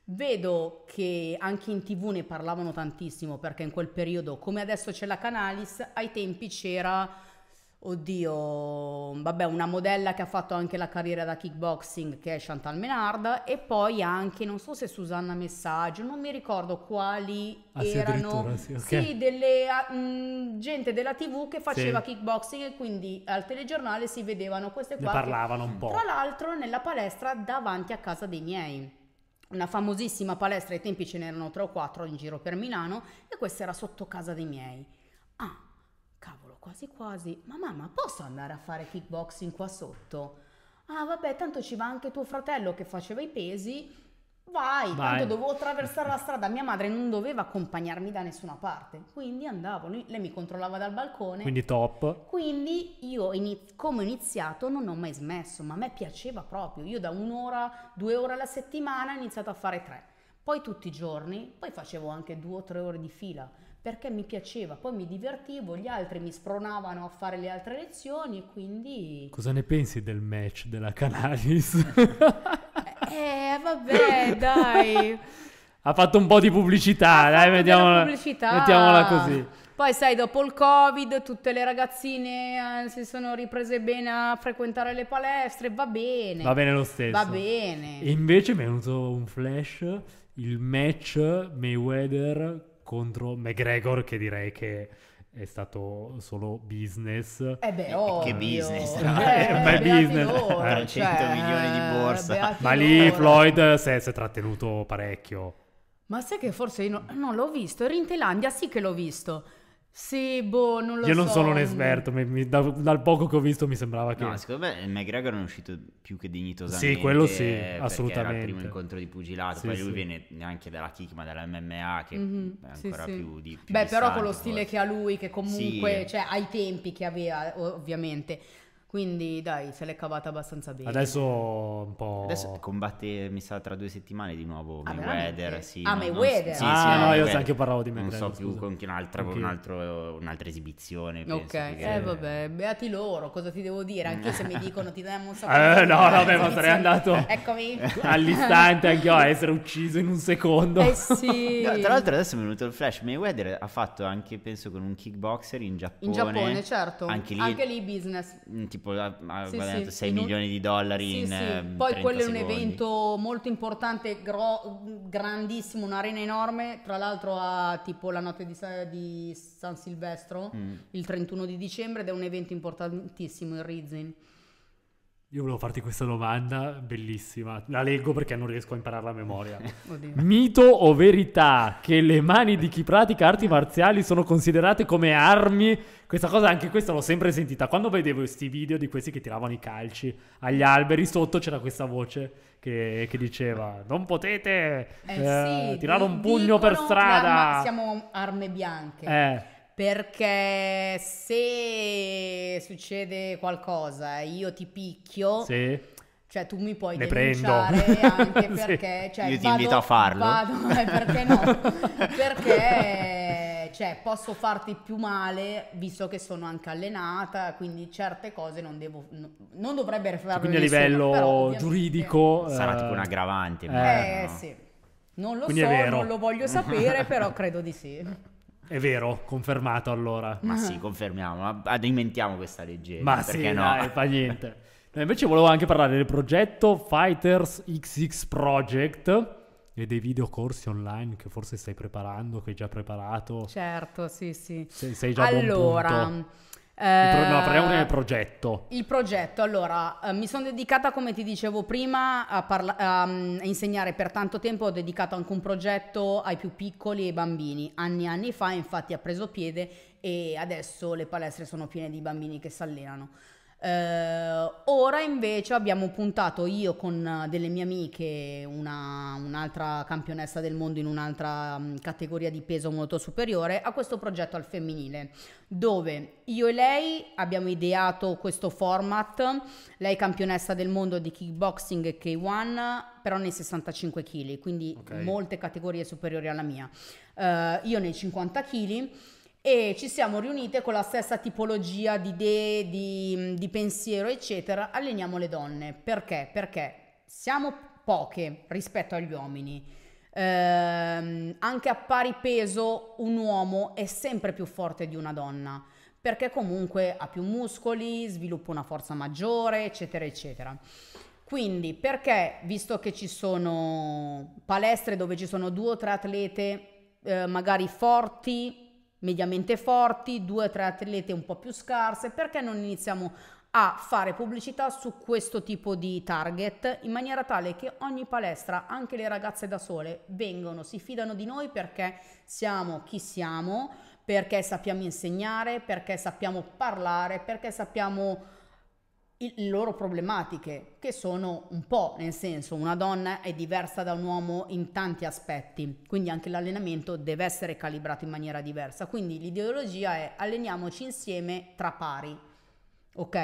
vedo che anche in tv ne parlavano tantissimo perché in quel periodo, come adesso c'è la Canalis, ai tempi c'era oddio, vabbè, una modella che ha fatto anche la carriera da kickboxing che è Chantal Menard e poi anche non so se Susanna Messaggio, non mi ricordo quali ah, erano sì, okay. sì delle ah, mh, gente della TV che faceva sì. kickboxing e quindi al telegiornale si vedevano queste qua ne parlavano un po'. Tra l'altro nella palestra davanti a casa dei miei una famosissima palestra, ai tempi ce n'erano tre o quattro in giro per Milano e questa era sotto casa dei miei quasi quasi, ma mamma posso andare a fare kickboxing qua sotto? Ah vabbè, tanto ci va anche tuo fratello che faceva i pesi, vai, vai. tanto dovevo attraversare la strada, mia madre non doveva accompagnarmi da nessuna parte, quindi andavo, lei mi controllava dal balcone. Quindi top. Quindi io iniz- come ho iniziato non ho mai smesso, ma a me piaceva proprio, io da un'ora, due ore alla settimana ho iniziato a fare tre, poi tutti i giorni, poi facevo anche due o tre ore di fila perché mi piaceva, poi mi divertivo, gli altri mi spronavano a fare le altre lezioni e quindi... Cosa ne pensi del match della Canalis? eh, vabbè, dai. ha fatto un po' di pubblicità, dai, mettiamola, pubblicità. mettiamola così. Poi sai, dopo il Covid, tutte le ragazzine eh, si sono riprese bene a frequentare le palestre, va bene. Va bene lo stesso. Va bene. E invece mi è venuto un flash, il match Mayweather contro McGregor che direi che è stato solo business. Eh beh, oh, che business, eh, eh, business. Loro, 300 cioè, milioni di borsa. Ma lì Floyd si è trattenuto parecchio. Ma sai che forse io no, no, l'ho visto, ero in Thailandia, sì che l'ho visto. Sì, boh, non lo so. Io non sono un esperto, mi, mi, da, dal poco che ho visto mi sembrava che... No, secondo me McGregor è uscito più che dignitosamente. Sì, quello sì, assolutamente. Era il primo incontro di pugilato, sì, poi sì. lui viene neanche dalla kick ma dalla MMA che mm-hmm, è mhm, ancora sì, più di... Più Beh, distante, però con lo stile forse. che ha lui, che comunque, cioè ai tempi che aveva ovviamente quindi dai, se l'è cavata abbastanza bene. Adesso un po'... Adesso combatte, mi sa, tra due settimane di nuovo ah, Mayweather. Ah, sì, ah, no, Mayweather? Non, sì, ah, no, io anche parlavo di Mayweather. Non so più con chi un'altra, okay. un altro, un'altra esibizione. Ok, che... eh vabbè, beati loro, cosa ti devo dire? Anche se mi dicono ti diamo un eh, sacco eh, No, no, vabbè, ma sarei andato Eccomi. all'istante anche io a essere ucciso in un secondo. Eh sì. No, tra l'altro adesso è venuto il flash, Mayweather ha fatto anche, penso, con un kickboxer in Giappone. In Giappone, certo. Anche lì, anche lì business. Mm, tipo tipo ha guadagnato 6 milioni di dollari in eh, Poi quello secondi. è un evento molto importante, gro- grandissimo, un'arena enorme, tra l'altro ha tipo la notte di, Sa- di San Silvestro, mm. il 31 di dicembre ed è un evento importantissimo il Rizin. Io volevo farti questa domanda bellissima. La leggo perché non riesco a impararla a memoria. Mito o verità che le mani di chi pratica arti marziali sono considerate come armi? Questa cosa, anche questa l'ho sempre sentita. Quando vedevo questi video di questi che tiravano i calci agli alberi, sotto c'era questa voce che, che diceva: Non potete eh, eh, sì, tirare un pugno per strada. Ma Siamo armi bianche. Eh perché se succede qualcosa e io ti picchio sì. cioè tu mi puoi ne denunciare prendo. anche perché sì. cioè, io ti invito a farlo vado, eh, perché no perché cioè, posso farti più male visto che sono anche allenata quindi certe cose non devo non dovrebbero farlo cioè, quindi a livello però, giuridico sarà eh, tipo un aggravante eh, eh no. sì non lo quindi so non lo voglio sapere però credo di sì è vero, confermato allora. Ma ah. sì, confermiamo, alimentiamo questa leggenda. Ma perché sì, no? Dai, fa niente. No, invece volevo anche parlare del progetto Fighters XX Project e dei videocorsi online che forse stai preparando, che hai già preparato. Certo, sì, sì. Sei, sei già allora, a buon punto. Pro- no, eh, parliamo del progetto. Il progetto, allora, eh, mi sono dedicata, come ti dicevo prima, a, parla- mm, a, insegnare per tanto tempo, ho dedicato anche un progetto ai più piccoli e ai bambini. Anni e anni fa, infatti, ha preso piede e adesso le palestre sono piene di bambini che si allenano. Uh, ora invece abbiamo puntato io con eh, delle mie amiche, una, un'altra campionessa del mondo in un'altra mm, categoria di peso molto superiore, a questo progetto al femminile, dove io e lei abbiamo ideato questo format, lei campionessa del mondo di kickboxing e K1, però nei 65 kg, quindi okay. molte categorie superiori alla mia, uh, io nei 50 kg e ci siamo riunite con la stessa tipologia di idee, di, di pensiero, eccetera. Alleniamo le donne. Perché? Perché siamo poche rispetto agli uomini. Eh, anche a pari peso un uomo è sempre più forte di una donna perché comunque ha più muscoli, sviluppa una forza maggiore, eccetera, eccetera. Quindi perché, visto che ci sono palestre dove ci sono due o tre atlete eh, magari forti, mediamente forti, due o tre atlete un po' più scarse, perché non iniziamo a fare pubblicità su questo tipo di target in maniera tale che ogni palestra, anche le ragazze da sole, vengono, si fidano di noi perché siamo chi siamo, perché sappiamo insegnare, perché sappiamo parlare, perché sappiamo le loro problematiche, che sono un po', nel senso, una donna è diversa da un uomo in tanti aspetti, quindi anche l'allenamento deve essere calibrato in maniera diversa. Quindi l'ideologia è alleniamoci insieme tra pari, ok?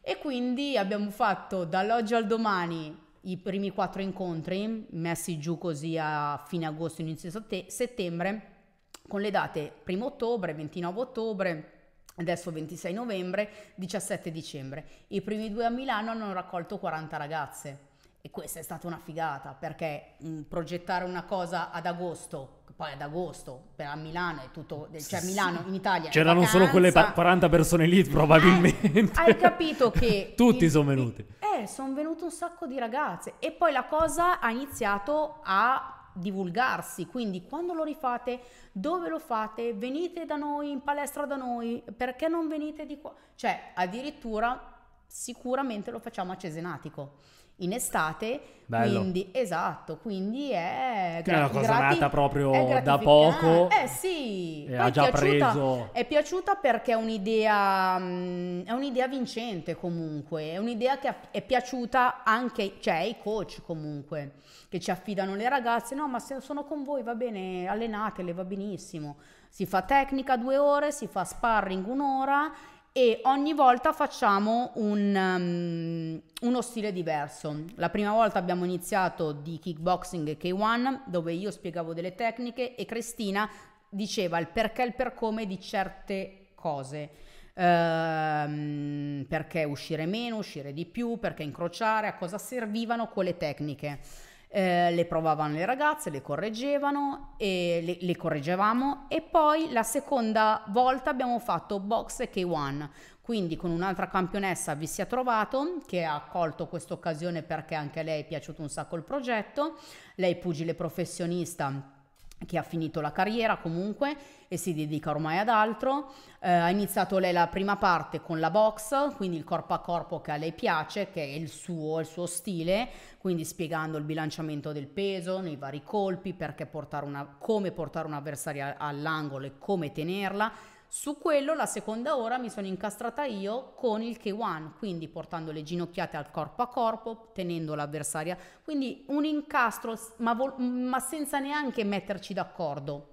E quindi abbiamo fatto dall'oggi al domani i primi quattro incontri, messi giù così a fine agosto, inizio settembre, con le date 1 ottobre, 29 ottobre, Adesso 26 novembre, 17 dicembre. I primi due a Milano hanno raccolto 40 ragazze. E questa è stata una figata perché mh, progettare una cosa ad agosto, poi ad agosto per a Milano è tutto, cioè a Milano in Italia c'erano solo quelle pa- 40 persone lì probabilmente. hai capito che tutti sono venuti. Eh, sono venute un sacco di ragazze e poi la cosa ha iniziato a divulgarsi, quindi quando lo rifate, dove lo fate, venite da noi, in palestra da noi, perché non venite di qua? Cioè addirittura sicuramente lo facciamo a Cesenatico in estate. Bello. Quindi, esatto, quindi è, gra- è una cosa grati- nata proprio da poco. Eh sì, e ha già piaciuta, preso. È piaciuta perché è un'idea, mm, è un'idea vincente comunque, è un'idea che è piaciuta anche, cioè ai coach comunque, che ci affidano le ragazze, no ma se sono con voi va bene, allenatele, va benissimo. Si fa tecnica due ore, si fa sparring un'ora e ogni volta facciamo un, um, uno stile diverso. La prima volta abbiamo iniziato di kickboxing e K1 dove io spiegavo delle tecniche e Cristina diceva il perché e il per come di certe cose. Ehm, perché uscire meno, uscire di più, perché incrociare, a cosa servivano quelle tecniche eh, le provavano le ragazze, le correggevano e le, le, correggevamo e poi la seconda volta abbiamo fatto box e K1, quindi con un'altra campionessa vi si è trovato che ha accolto questa occasione perché anche a lei è piaciuto un sacco il progetto, lei pugile professionista che ha finito la carriera comunque e si dedica ormai ad altro. Eh, ha iniziato lei la prima parte con la box, quindi il corpo a corpo che a lei piace, che è il suo, il suo stile, quindi spiegando il bilanciamento del peso nei vari colpi, portare una, come portare un'avversaria all'angolo e come tenerla su quello la seconda ora mi sono incastrata io con il K1, quindi portando le ginocchiate al corpo a corpo, tenendo l'avversaria, quindi un incastro ma, vol- mm, ma senza neanche metterci d'accordo.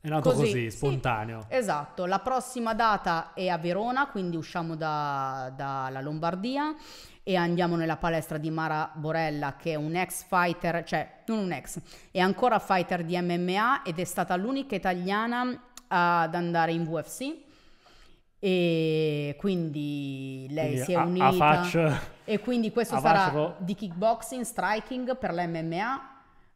È nato così, così spontaneo. Sì, esatto, la prossima data è a Verona, quindi usciamo dalla da Lombardia e andiamo nella palestra di Mara Borella che è un ex fighter, cioè non un ex, è ancora fighter di MMA ed è stata l'unica italiana ad andare in UFC e quindi lei quindi si è a, unita a faccia, e quindi questo sarà faccio. di kickboxing, striking per l'MMA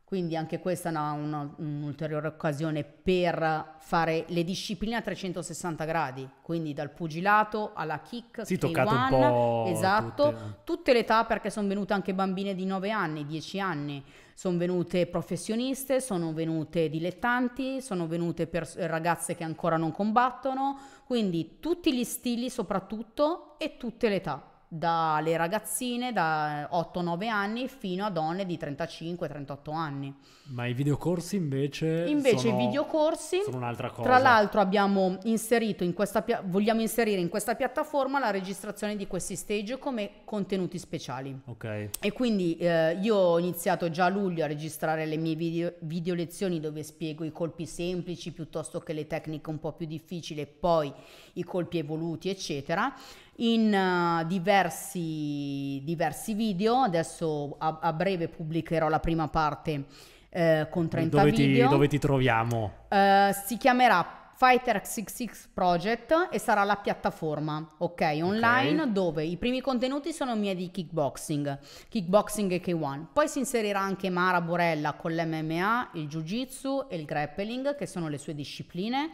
quindi anche questa è un'ulteriore occasione per fare le discipline a 360 gradi, quindi dal pugilato alla kick, si è toccato un po' esatto, tutte, tutte le età perché sono venute anche bambine di 9 anni, 10 anni, sono venute professioniste, sono venute dilettanti, sono venute pers- ragazze che ancora non combattono, quindi tutti gli stili soprattutto e tutte le età dalle ragazzine da 8-9 anni fino a donne di 35-38 anni. Ma i videocorsi invece... Invece sono, i videocorsi... Sono un'altra cosa. Tra l'altro abbiamo inserito in questa... vogliamo inserire in questa piattaforma la registrazione di questi stage come contenuti speciali. Ok. E quindi eh, io ho iniziato già a luglio a registrare le mie video, video lezioni dove spiego i colpi semplici piuttosto che le tecniche un po' più difficili e poi i colpi evoluti, eccetera in uh, diversi, diversi, video. Adesso a, a, breve pubblicherò la prima parte eh, con 30 dove video. Ti, dove ti troviamo? Uh, si chiamerà Fighter 66 Project e sarà la piattaforma, ok, online okay. dove i primi contenuti sono miei di kickboxing, kickboxing e K1. Poi si inserirà anche Mara Borella con l'MMA, il Jiu Jitsu e il grappling che sono le sue discipline.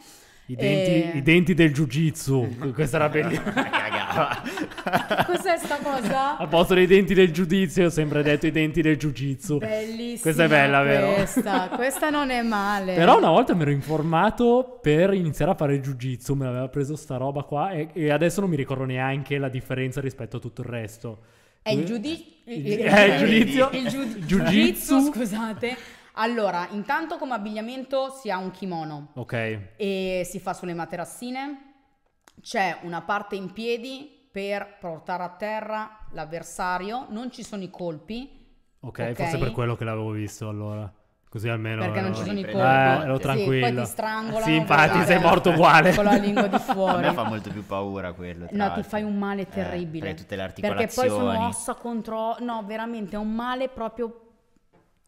I denti, e... Eh. i denti del jiu-jitsu, questa era bellissima. Cos'è sta cosa? Al posto dei denti del giudizio, ho sempre detto i denti del jiu-jitsu. Bellissima. Questa è bella, vero? Questa, questa non è male. Però una volta mi ero informato per iniziare a fare jiu-jitsu, me l'aveva preso sta roba qua e, e adesso non mi ricordo neanche la differenza rispetto a tutto il resto. È il giudizio. È eh, il giudizio. Il giudizio, scusate allora, intanto come abbigliamento si ha un kimono. Ok. E si fa sulle materassine. C'è una parte in piedi per portare a terra l'avversario. Non ci sono i colpi. Okay, ok, forse per quello che l'avevo visto allora. Così almeno. Perché non ci sono i colpi. Eh, ero tranquillo. Sì, poi ti strangolano. Sì, infatti, sei morto uguale. Con la lingua di fuori. A me fa molto più paura quello. No, altro. ti fai un male eh, terribile. Eh, tutte le articolazioni. Perché poi sono ossa contro. No, veramente è un male proprio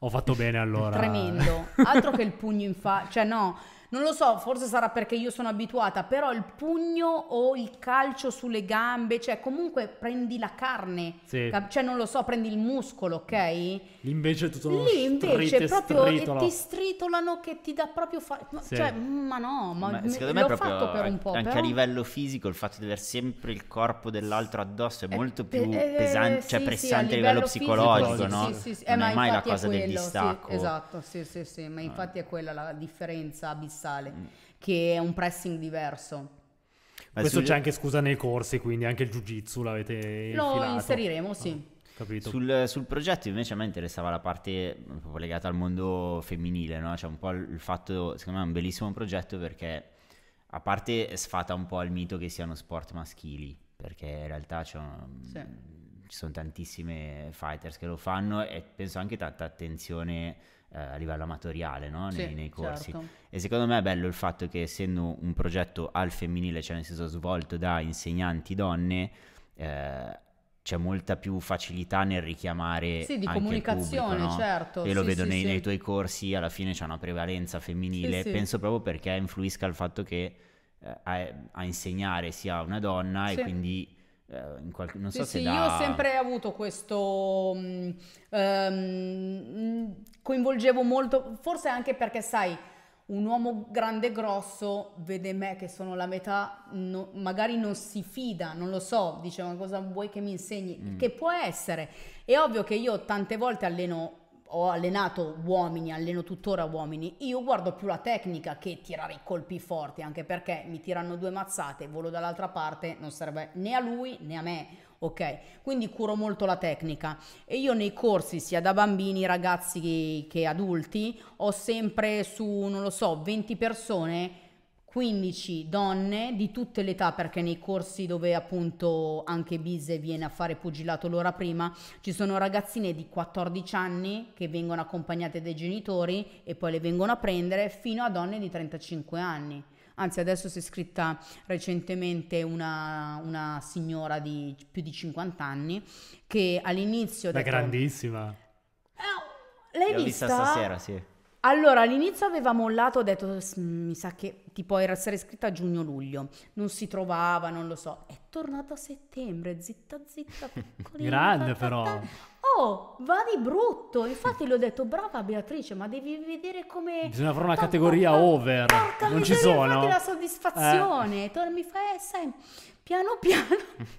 ho fatto bene allora. Tremendo. Altro che il pugno in faccia, cioè no, non lo so, forse sarà perché io sono abituata, però il pugno o il calcio sulle gambe, cioè comunque prendi la carne, sì. cioè non lo so, prendi il muscolo, ok? Lì Invece tutto Lì strite, invece proprio stritolo. ti stritolano che ti dà proprio fa- ma, sì. cioè, ma no, ma, ma secondo me l'ho fatto per un po', anche però... a livello fisico il fatto di avere sempre il corpo dell'altro addosso è eh, molto più eh, eh, pesante, cioè sì, pressante a livello, psicologico, fisico, no? Sì, sì, sì. Eh, non ma è mai la cosa quello, del distacco. esatto, sì, sì, sì, ma eh. infatti è quella la differenza abissale abdominale, mm. che è un pressing diverso. Beh, Questo sul... c'è anche scusa nei corsi, quindi anche il jiu-jitsu l'avete Lo infilato. inseriremo, sì. Ah, capito. Sul, sul, progetto invece a me interessava la parte proprio legata al mondo femminile, no? Cioè un po' il fatto, secondo me è un bellissimo progetto perché a parte sfata un po' il mito che siano sport maschili, perché in realtà sì. ci sono tantissime fighters che lo fanno e penso anche tanta attenzione eh, a livello amatoriale no? nei, sì, nei, corsi. Certo. E secondo me è bello il fatto che essendo un progetto al femminile, cioè nel senso svolto da insegnanti donne, eh, c'è molta più facilità nel richiamare sì, di comunicazione, pubblico, no? certo. E lo sì, vedo sì, nei, nei, tuoi corsi, alla fine c'è una prevalenza femminile, penso proprio perché influisca il fatto che eh, a, a, insegnare sia una donna e quindi Qualche, non so sì, se sì, da... io ho sempre avuto questo um, coinvolgevo molto forse anche perché sai un uomo grande e grosso vede me che sono la metà no, magari non si fida non lo so dice ma cosa vuoi che mi insegni mm. che può essere è ovvio che io tante volte alleno ho allenato uomini, alleno tuttora uomini, io guardo più la tecnica che tirare i colpi forti, anche perché mi tirano due mazzate, volo dall'altra parte, non serve né a lui né a me, ok? Quindi curo molto la tecnica e io nei corsi, sia da bambini, ragazzi che adulti, ho sempre su, non lo so, 20 persone 15 donne di tutte le età, perché nei corsi dove appunto anche Bise viene a fare pugilato l'ora prima, ci sono ragazzine di 14 anni che vengono accompagnate dai genitori e poi le vengono a prendere fino a donne di 35 anni. Anzi, adesso si è scritta recentemente una, una signora di più di 50 anni che all'inizio... Da grandissima. Eh, l'hai L'ho vista? vista stasera, sì. Allora, all'inizio aveva mollato, ho detto, mi sa che tipo era essere scritta giugno-luglio, non si trovava, non lo so. È tornata a settembre, zitta zitta, Grande però. Oh, va di brutto. Infatti le ho detto, brava Beatrice, ma devi vedere come... Bisogna fare una categoria over, non ci sono. Infatti la soddisfazione. Eh. Mi fa, eh, sai, piano piano...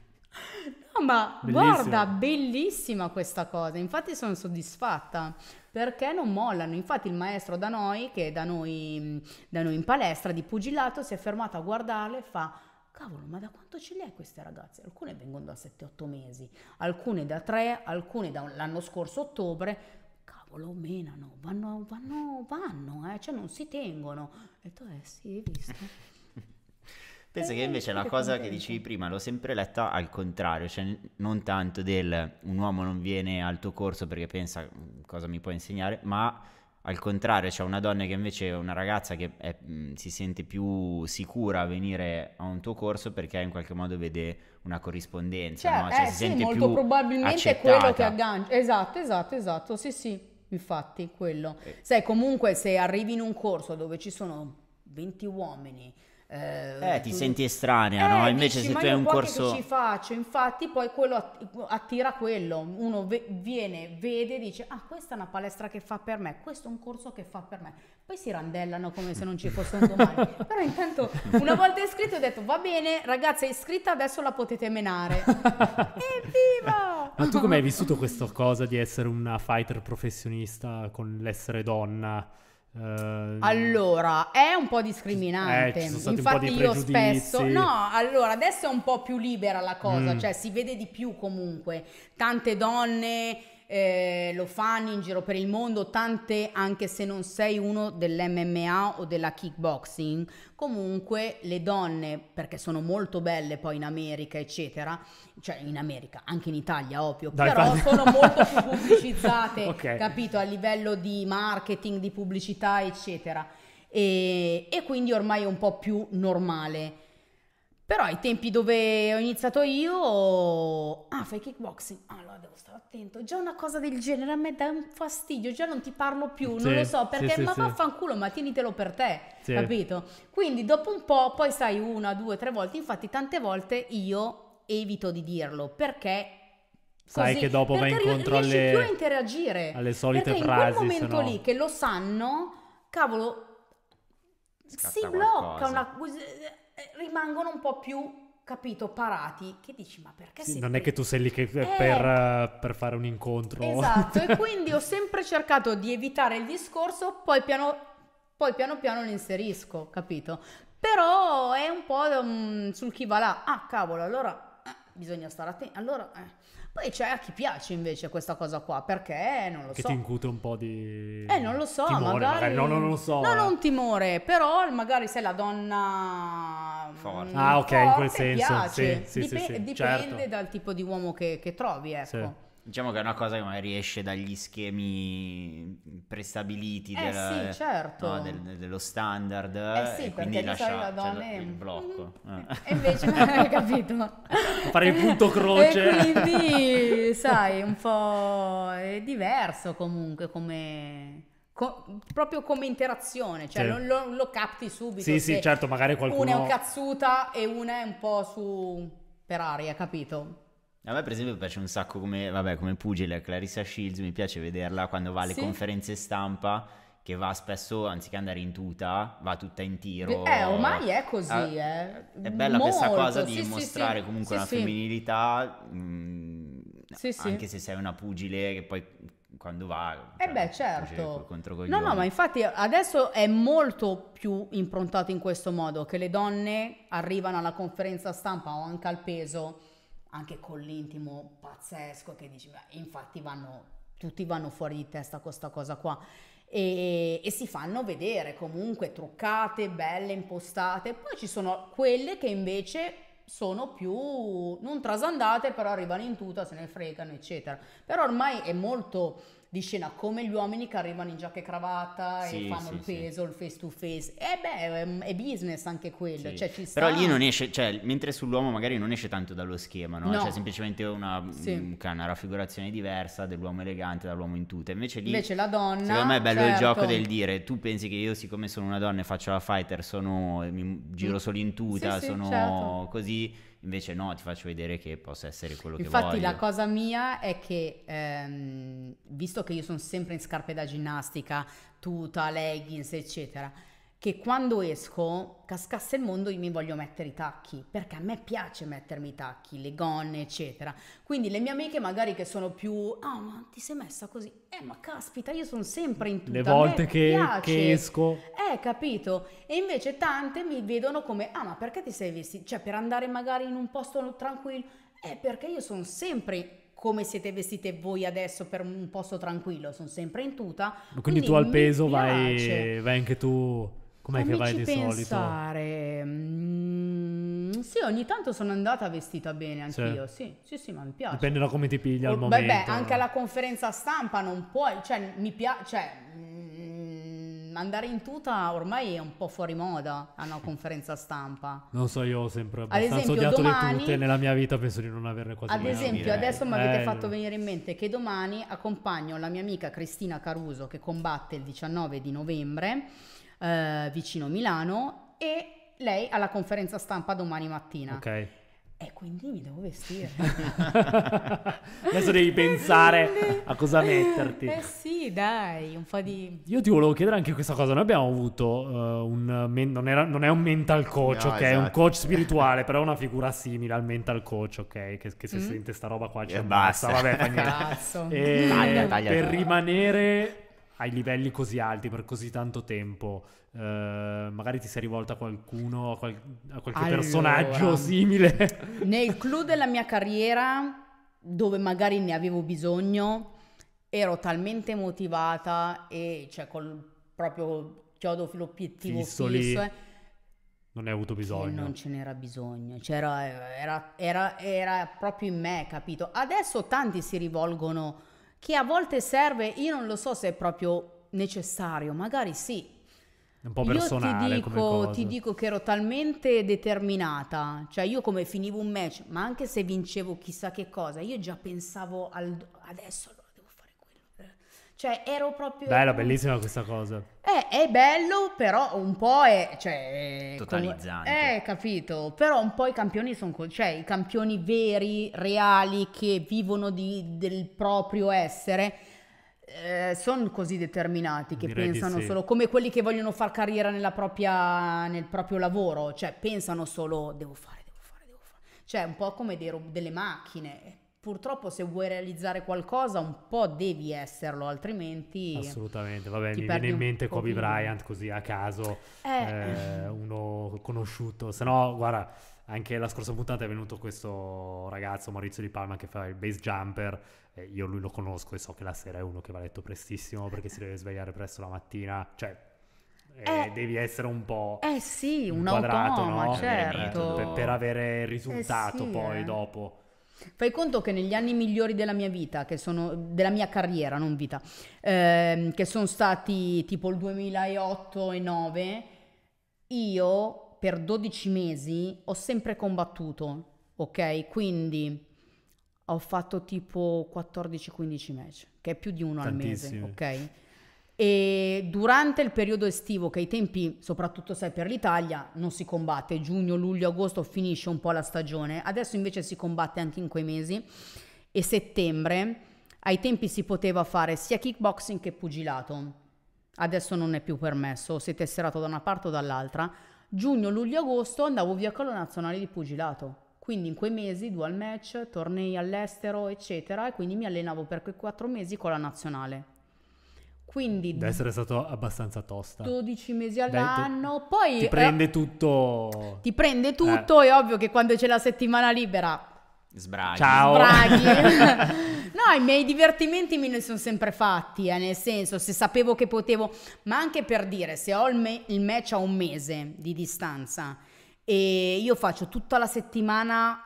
ma Bellissimo. guarda, bellissima questa cosa. Infatti sono soddisfatta perché non mollano. Infatti il maestro da noi, che è da noi, da noi in palestra di pugilato, si è fermato a guardarle e fa cavolo, ma da quanto ce li hai queste ragazze? Alcune vengono da 7-8 mesi, alcune da 3, alcune dall'anno scorso ottobre. Cavolo, menano, vanno, vanno, vanno, eh? cioè non si tengono. E tu, eh sì, hai visto? Penso che eh, invece la cosa che dicevi prima l'ho sempre letta al contrario, cioè non tanto del un uomo non viene al tuo corso perché pensa mm, cosa mi puoi insegnare, ma al contrario, c'è cioè una donna che invece è una ragazza che è, mm, si sente più sicura a venire a un tuo corso perché in qualche modo vede una corrispondenza, cioè, no? cioè eh, si sì, molto più probabilmente accettata. è quello che aggancia. Esatto, esatto, esatto, sì, sì, infatti quello. Eh. Sai, comunque se arrivi in un corso dove ci sono 20 uomini eh, eh, ti tu... Mm. senti estranea, eh, no? Invece dici, se tu hai un corso... Che ci faccio? Infatti poi quello attira quello, uno ve- viene, vede, dice ah questa è una palestra che fa per me, questo è un corso che fa per me. Poi si randellano come se non ci fosse un domani. Però intanto una volta iscritto ho detto va bene ragazza iscritta adesso la potete menare. Evviva! Ma tu come hai vissuto questa cosa di essere una fighter professionista con l'essere donna? Uh, allora, è un po' discriminante. Eh, Infatti, po io spesso. No, allora adesso è un po' più libera la cosa, mm. cioè si vede di più comunque. Tante donne eh, lo fanno in giro per il mondo, tante anche se non sei uno dell'MMA o della kickboxing, comunque le donne, perché sono molto belle poi in America, eccetera, cioè in America, anche in Italia, ovvio, Dai, però parli. sono molto più pubblicizzate, okay. capito, a livello di marketing, di pubblicità, eccetera. E, e quindi ormai è un po' più normale però ai tempi dove ho iniziato io, ah fai kickboxing, ah, allora devo stare attento, già una cosa del genere a me dà un fastidio, già non ti parlo più, sì, non lo so perché, sì, ma sì, vaffanculo, ma tienitelo per te, capito? Quindi dopo un po', poi sai una, due, tre volte, infatti tante volte io evito di dirlo perché... Sai che dopo vai incontro alle... Non più a interagire. Alle solite perché frasi. in quel momento no... lì che lo sanno, cavolo, Scatta si blocca qualcosa. una eh, rimangono un po' più capito, parati, che dici ma perché sì, Non è che tu sei lì che... Eh, eh... per, per, fare un incontro. Esatto, e quindi ho sempre cercato di evitare il discorso, poi piano, poi piano, piano lo inserisco, capito? Però è un po' um, sul chi va là, ah cavolo, allora eh, bisogna stare attenti, allora... Eh. Poi c'è a chi piace invece questa cosa qua, perché eh, non lo che so. Che ti incute un po' di... Eh, non lo so, timore, magari... magari. No, non lo so. No, non eh. timore, però magari se la donna... Mm, forte. Ah, ok, forte, in quel senso. Piace. Sì, sì, Dip- sì, sì. Dipende certo. dal tipo di uomo che, che trovi, ecco. Sì. Diciamo che è una cosa che magari esce dagli schemi prestabiliti eh della, sì, certo. no, del, dello standard. Eh sì, quindi lascia la donna cioè, è... il blocco. Mm-hmm. Eh. E invece non hai capito. Fare il punto croce. E quindi, sai, un po' è diverso comunque come... Co- proprio come interazione, cioè sì. lo, lo, capti subito. Sì, sì, certo, magari qualcuno... Una è un cazzuta e una è un po' su... per aria, capito? A me per esempio piace un sacco come, vabbè, come pugile Clarissa Shields, mi piace vederla quando va alle sì. conferenze stampa che va spesso, anziché andare in tuta, va tutta in tiro. Eh, ormai è così, eh. eh. È bella Molto. questa cosa di sì, mostrare sì, comunque una femminilità, mh, mm, anche se sei una pugile che poi quando va. Eh cioè, eh beh, certo. No, no, ma infatti adesso è molto più improntato in questo modo, che le donne arrivano alla conferenza stampa o anche al peso anche con l'intimo pazzesco che dici, beh, infatti vanno, tutti vanno fuori di testa questa cosa qua. E, e, si fanno vedere comunque truccate, belle, impostate. Poi ci sono quelle che invece sono più non trasandate, però arrivano in tuta, se ne fregano, eccetera. Però ormai è molto di scena come gli uomini che arrivano in giacca e cravatta sì, e fanno sì, il peso, sì. il face to face. E beh, ehm, è business anche quello. Cioè, Però lì non esce, cioè, mentre sull'uomo magari non esce tanto dallo schema, no? no. Cioè, semplicemente una, mm, una, raffigurazione diversa dell'uomo elegante, dall'uomo in tuta. Invece lì. Invece la donna. Secondo me è bello certo. il gioco del dire: tu pensi che io, siccome sono una donna e faccio la fighter, sono, mi giro mm. solo in tuta, sono certo. così invece no, ti faccio vedere che possa essere quello Infatti, che vuoi. Infatti la cosa mia è che, ehm, visto che io sono sempre in scarpe da ginnastica, tuta, leggings, eccetera, che quando esco, cascasse il mondo, io mi voglio mettere i tacchi, perché a me piace mettermi i tacchi, le gonne, eccetera. Quindi le mie amiche magari che sono più, ah oh, ma ti sei messa così? Eh ma caspita, io sono sempre in tuta. Le volte che, che, esco. Eh, capito? E invece tante mi vedono come, ah ma perché ti sei vestita? Cioè per andare magari in un posto tranquillo? Eh perché io sono sempre come siete vestite voi adesso per un posto tranquillo, sono sempre in tuta. Quindi, quindi tu al peso vai, vai anche tu Com'è che vai di pensare. solito? Mm, sì, ogni tanto sono andata vestita bene anch'io. Sì. sì, sì, sì, ma mi piace. Dipende da come ti piglia al momento. Oh, beh, beh, anche alla conferenza stampa non puoi, cioè, mi piace, cioè, mm, andare in tuta ormai è un po' fuori moda a una conferenza stampa. Non so, io ho sempre abbastanza esempio, odiato domani, le tute nella mia vita, penso di non averne quasi Ad esempio, adesso mi avete fatto venire in mente che domani accompagno la mia amica Cristina Caruso che combatte il 19 di novembre eh, vicino Milano e lei alla conferenza stampa domani mattina. Ok. E quindi mi devo vestire. Adesso devi eh pensare a cosa eh, metterti. Eh sì, dai, un po' di... Io ti volevo chiedere anche questa cosa. Noi abbiamo avuto uh, un... Men- non, era, non, è un mental coach, no, ok? È un esatto. coach spirituale, però è una figura simile al mental coach, ok? Che, che se mm. sente sta roba qua ci basta. Vabbè, fa niente. Taglia, taglia, per rimanere ai livelli così alti per così tanto tempo, eh, magari ti sei rivolta a qualcuno, a, qual- a qualche allora, personaggio simile. Nel clou della mia carriera, dove magari ne avevo bisogno, ero talmente motivata e cioè col proprio chiodo l'obiettivo fisso, fisso eh, non ne hai avuto bisogno. Non ce n'era bisogno, c'era, era, era, era proprio in me, capito? Adesso tanti si rivolgono a che a volte serve, io non lo so se è proprio necessario, magari sì. È un po' personale. Io ti dico, ti dico che ero talmente determinata, cioè io come finivo un match, ma anche se vincevo chissà che cosa, io già pensavo al, adesso lo cioè, ero proprio. Bella, bellissima questa cosa. Eh, è bello, però un po' è. Cioè, Totalizzante. Com- eh, capito. Però un po' i campioni sono. Co- cioè, i campioni veri, reali, che vivono di, del proprio essere. Eh, sono così determinati che Direi pensano sì. solo come quelli che vogliono far carriera propria, nel proprio lavoro, cioè pensano solo devo fare, devo fare, devo fare, cioè un po' come dei, delle macchine, purtroppo se vuoi realizzare qualcosa un po' devi esserlo, altrimenti... Assolutamente, vabbè, mi viene in mente Kobe Bryant così a caso, eh. Eh, uno conosciuto, se no guarda, anche la scorsa puntata è venuto questo ragazzo Maurizio Di Palma che fa il base jumper, eh, io lui lo conosco e so che la sera è uno che va a letto prestissimo perché si deve svegliare presto la mattina, cioè eh, eh. devi essere un po' eh sì, un, un quadrato, no? certo. per, per, avere il eh risultato eh sì, poi eh. dopo. Fai conto che negli anni migliori della mia vita, che sono della mia carriera, non vita, ehm, che sono stati tipo il 2008 e 2009, io per 12 mesi ho sempre combattuto, ok? Quindi ho fatto tipo 14-15 match, che è più di uno Tantissimi. al mese, ok? E durante il periodo estivo, che i tempi, soprattutto sai per l'Italia, non si combatte, giugno, luglio, agosto finisce un po' la stagione, adesso invece si combatte anche in quei mesi e settembre ai tempi si poteva fare sia kickboxing che pugilato, adesso non è più permesso, sei tesserato da una parte o dall'altra. Giugno, luglio, agosto andavo via con la nazionale di pugilato, quindi in quei mesi dual match, tornei all'estero, eccetera, e quindi mi allenavo per quei quattro mesi con la nazionale. Quindi... Da essere stato abbastanza tosta. 12 mesi all'anno, Beh, poi... Ti eh, prende eh, tutto... Ti prende tutto, eh. è ovvio che quando c'è la settimana libera... Sbraghi. Ciao. Sbraghi. no, i miei divertimenti me ne sono sempre fatti, eh, nel senso, se sapevo che potevo... Ma anche per dire, se ho il, me- il match a un mese di distanza e io faccio tutta la settimana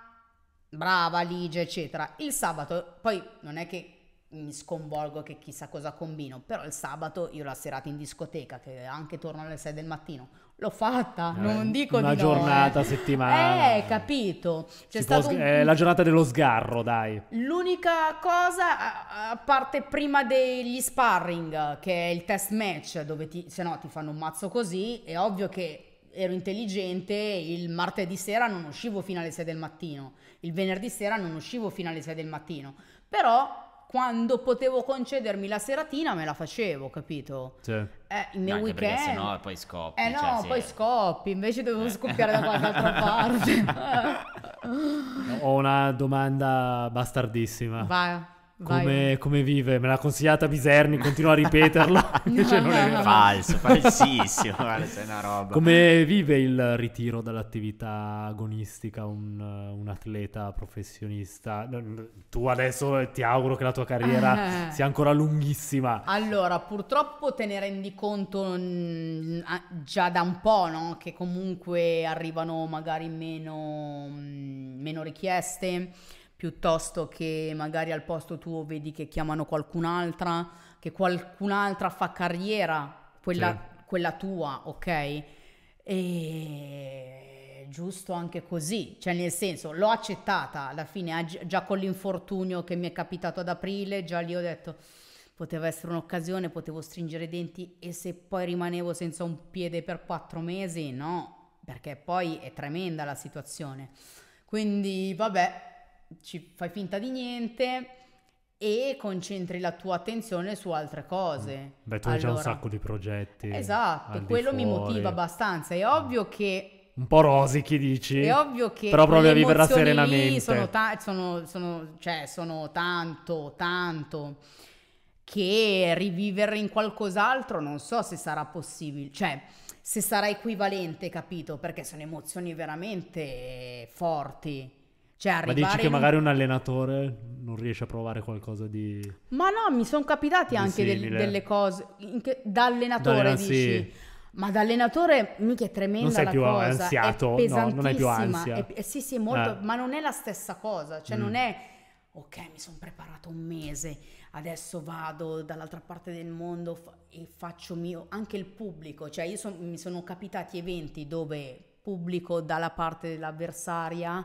brava, ligia, eccetera, il sabato, poi non è che mi sconvolgo che chissà cosa combino, però il sabato io la serata in discoteca, che anche torno alle 6 del mattino, l'ho fatta, eh, non dico una di giornata, no, eh. settimana. Eh, capito. C'è stato può, un... È eh, la giornata dello sgarro, dai. L'unica cosa, a parte prima degli sparring, che è il test match, dove ti, se no ti fanno un mazzo così, è ovvio che ero intelligente, il martedì sera non uscivo fino alle 6 del mattino, il venerdì sera non uscivo fino alle 6 del mattino, però quando potevo concedermi la seratina me la facevo, capito? Sì. Eh, nei weekend. Se no, poi scoppi. Eh no, cioè, poi se... scoppi, invece dovevo eh. scoppiare da qualche altra parte. Ho una domanda bastardissima. Vai. Come, come, vive? Me l'ha consigliata Biserni, continua a ripeterlo. no, cioè, è... Falso, falsissimo, guarda, una roba. Come vive il ritiro dall'attività agonistica un, un atleta professionista? Tu adesso ti auguro che la tua carriera sia ancora lunghissima. Allora, purtroppo te ne rendi conto mh, mm, già da un po', no? Che comunque arrivano magari meno, mh, mm, meno richieste piuttosto che magari al posto tuo vedi che chiamano qualcun'altra, che qualcun'altra fa carriera, quella, sì. quella tua, ok? E giusto anche così, cioè nel senso l'ho accettata alla fine, ah, già con l'infortunio che mi è capitato ad aprile, già lì ho detto poteva essere un'occasione, potevo stringere i denti e se poi rimanevo senza un piede per quattro mesi, no, perché poi è tremenda la situazione. Quindi vabbè, ci fai finta di niente e concentri la tua attenzione su altre cose. Mm. Beh, tu allora, hai già un sacco di progetti. Esatto, quello mi motiva abbastanza. È ovvio ah. che... Un po' rosichi, dici? È ovvio che... Però provi a viverla serenamente. Sono, ta- sono, sono, cioè, sono tanto, tanto, che rivivere in qualcos'altro non so se sarà possibile. Cioè, se sarà equivalente, capito? Perché sono emozioni veramente forti. Cioè, arrivare Ma dici che magari un allenatore non riesce a provare qualcosa di... Ma no, mi sono capitati anche del, delle cose... Che, da allenatore, da dici... Sì. Ma da allenatore mica è tremenda non sei più cosa. ansiato, no, non hai più ansia. È, è, sì, sì, molto, eh. ma non è la stessa cosa, cioè mm. non è ok, mi sono preparato un mese, adesso vado dall'altra parte del mondo e faccio mio anche il pubblico, cioè io son, mi sono capitati eventi dove pubblico dalla parte dell'avversaria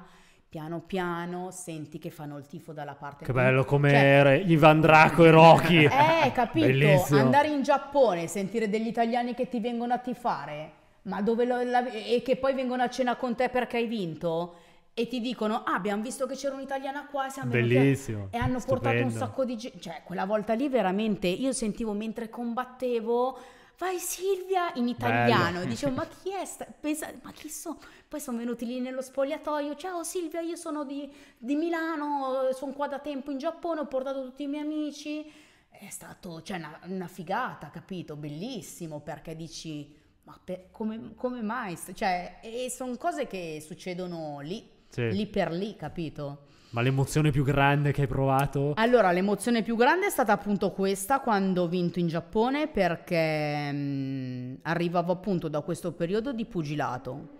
piano piano senti che fanno il tifo dalla parte che bello come cioè... Ivan Draco e Rocky eh capito Bellissimo. andare in Giappone sentire degli italiani che ti vengono a tifare ma dove lo, la, e che poi vengono a cena con te perché hai vinto e ti dicono ah abbiamo visto che c'era un'italiana qua siamo Bellissimo, venuti a... e hanno Stupendo. portato un sacco di gente cioè quella volta lì veramente io sentivo mentre combattevo vai Silvia in italiano. Bello. Dicevo, ma chi è? Sta- pensa- ma chi sono? Poi sono venuti lì nello spogliatoio, ciao Silvia, io sono di, di Milano, sono qua da tempo in Giappone, ho portato tutti i miei amici. È stato, cioè, una, una figata, capito? Bellissimo, perché dici, ma per, come, come mai? Cioè, e sono cose che succedono lì, sì. lì per lì, capito? Ma l'emozione più grande che hai provato? Allora, l'emozione più grande è stata appunto questa quando ho vinto in Giappone perché mh, mm, arrivavo appunto da questo periodo di pugilato.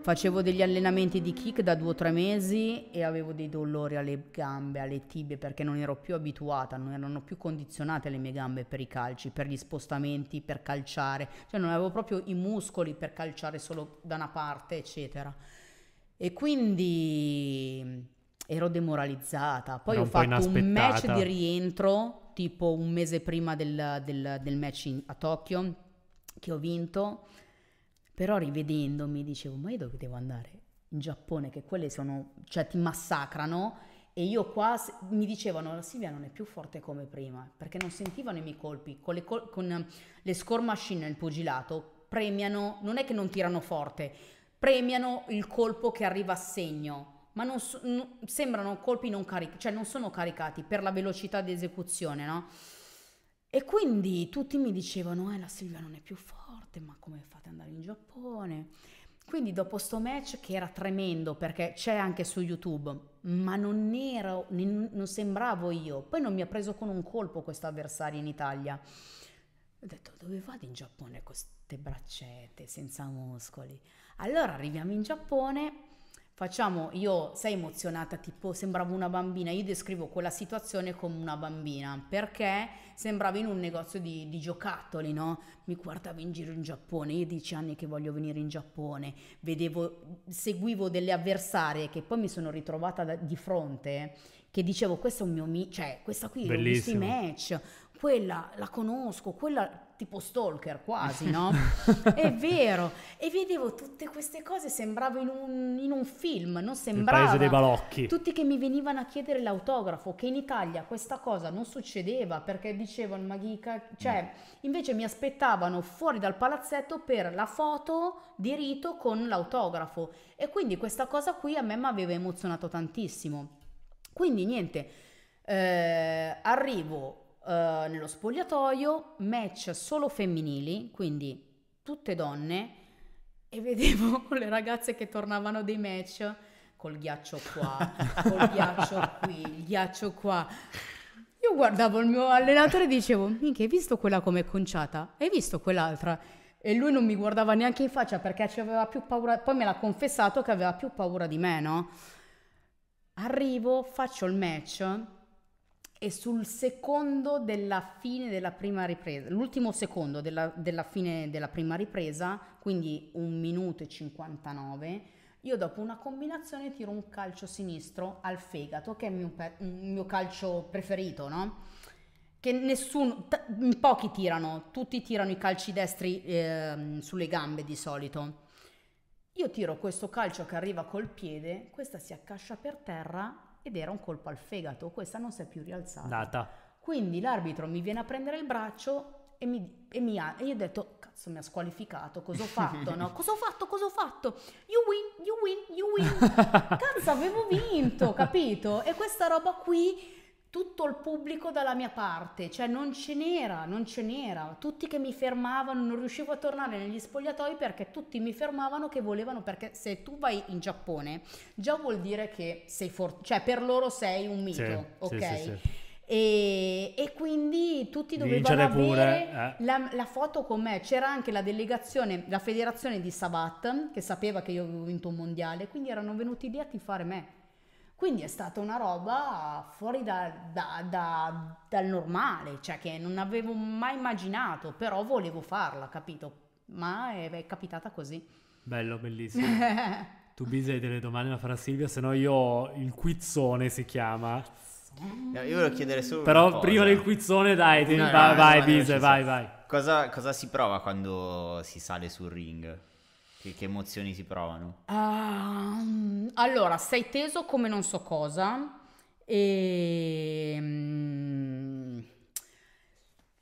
Facevo degli allenamenti di kick da due o tre mesi e avevo dei dolori alle gambe, alle tibie perché non ero più abituata, non erano più condizionate le mie gambe per i calci, per gli spostamenti, per calciare, cioè non avevo proprio i muscoli per calciare solo da una parte, eccetera. E quindi ero demoralizzata. Poi ho un fatto un match di rientro, tipo un mese prima del, del, del match in, a Tokyo, che ho vinto. Però rivedendomi dicevo, ma io dove devo andare? In Giappone, che quelle sono, cioè ti massacrano. E io qua mi dicevano, la Silvia non è più forte come prima, perché non sentivano i miei colpi. Con le, col- con le score machine nel pugilato premiano, non è che non tirano forte, premiano il colpo che arriva a segno ma non so, n- sembrano colpi non caricati, cioè non sono caricati per la velocità di esecuzione, no? E quindi tutti mi dicevano, eh la Silvia non è più forte, ma come fate ad andare in Giappone? Quindi dopo sto match che era tremendo perché c'è anche su YouTube, ma non ero, non sembravo io. Poi non mi ha preso con un colpo questo avversario in Italia. Ho detto dove vado in Giappone con queste braccette senza muscoli? Allora arriviamo in Giappone facciamo, io sei emozionata, tipo sembravo una bambina, io descrivo quella situazione come una bambina, perché sembrava in un negozio di, di giocattoli, no? Mi guardavo in giro in Giappone, io dieci anni che voglio venire in Giappone, vedevo, seguivo delle avversarie che poi mi sono ritrovata da, di fronte, che dicevo questo è un mio, mi- cioè questa qui, questi match, quella la conosco, quella tipo stalker quasi, no? È vero. E vedevo tutte queste cose, sembravo in un, in un film, non sembrava... Il paese dei balocchi. Tutti che mi venivano a chiedere l'autografo, che in Italia questa cosa non succedeva perché dicevano, ma ghica... Cioè, mm. invece mi aspettavano fuori dal palazzetto per la foto di rito con l'autografo. E quindi questa cosa qui a me mi aveva emozionato tantissimo. Quindi niente, eh, arrivo eh, nello spogliatoio, match solo femminili, quindi tutte donne, e vedevo le ragazze che tornavano dei match col ghiaccio qua, col ghiaccio qui, il ghiaccio qua. Io guardavo il mio allenatore e dicevo, minchia, hai visto quella come è conciata? Hai visto quell'altra? E lui non mi guardava neanche in faccia perché aveva più paura, poi me l'ha confessato che aveva più paura di me, no? Arrivo, faccio il match e sul secondo della fine della prima ripresa, l'ultimo secondo della, della fine della prima ripresa, quindi 1 minuto e 59, io dopo una combinazione tiro un calcio sinistro al fegato, che è il mio, pe- mio calcio preferito, no? Che nessuno, t- pochi tirano, tutti tirano i calci destri eh, sulle gambe di solito. Io tiro questo calcio che arriva col piede, questa si accascia per terra ed era un colpo al fegato, questa non si è più rialzata. Data. Quindi l'arbitro mi viene a prendere il braccio e mi, e mi ha, e io ho detto, cazzo mi ha squalificato, cosa ho fatto, no? Cosa ho fatto, cosa ho fatto? You win, you win, you win. cazzo avevo vinto, capito? E questa roba qui tutto il pubblico dalla mia parte, cioè non ce n'era, non ce n'era, tutti che mi fermavano, non riuscivo a tornare negli spogliatoi perché tutti mi fermavano che volevano, perché se tu vai in Giappone già vuol dire che sei forte, cioè per loro sei un mito, sì, ok? Sì, sì, e, e, quindi tutti dovevano avere eh. la, la, foto con me. C'era anche la delegazione, la federazione di Sabat che sapeva che io avevo vinto un mondiale, quindi erano venuti lì a tifare me. Quindi è stata una roba fuori da, da, da, dal normale, cioè che non avevo mai immaginato, però volevo farla, capito? Ma è, è capitata così. Bello, bellissimo. tu Bisa hai delle domande da fare a Silvia, se no io il quizzone si chiama. No, io volevo chiedere solo Però prima del quizzone dai, no, no, vai, vai Bisa, vai, vai. Cosa, cosa si prova quando si sale sul ring? Che, che emozioni si provano? Uh, allora, sei teso come non so cosa. E... Ehm,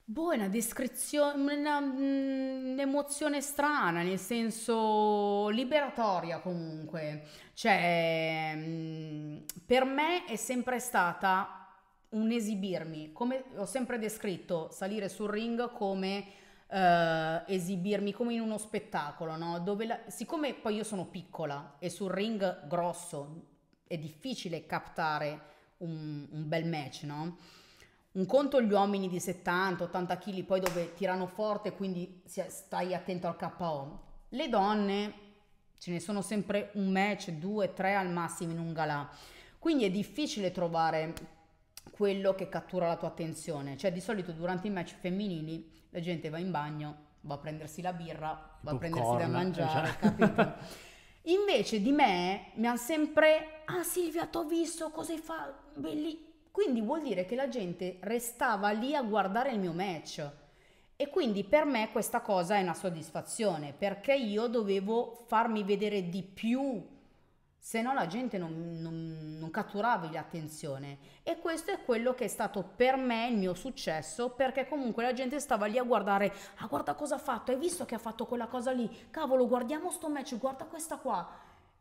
boh, è una descrizione, una, un'emozione mm, strana, nel senso liberatoria comunque. Cioè, ehm, per me è sempre stata un esibirmi, come ho sempre descritto salire sul ring come eh, esibirmi come in uno spettacolo, no? Dove la, siccome poi io sono piccola e sul ring grosso è difficile captare un, un bel match, no? Un conto gli uomini di 70-80 kg, poi dove tirano forte, quindi stai attento al KO. Le donne ce ne sono sempre un match, due, tre al massimo in un galà. Quindi è difficile trovare quello che cattura la tua attenzione. Cioè, di solito durante i match femminili la gente va in bagno, va a prendersi la birra, va a prendersi da mangiare, cioè. capito? Invece di me mi hanno sempre, ah Silvia, t'ho visto, cosa hai fatto? Belli... Quindi vuol dire che la gente restava lì a guardare il mio match. E quindi per me questa cosa è una soddisfazione, perché io dovevo farmi vedere di più se no la gente non, non, non catturava l'attenzione e questo è quello che è stato per me il mio successo perché comunque la gente stava lì a guardare ah guarda cosa ha fatto hai visto che ha fatto quella cosa lì cavolo guardiamo sto match guarda questa qua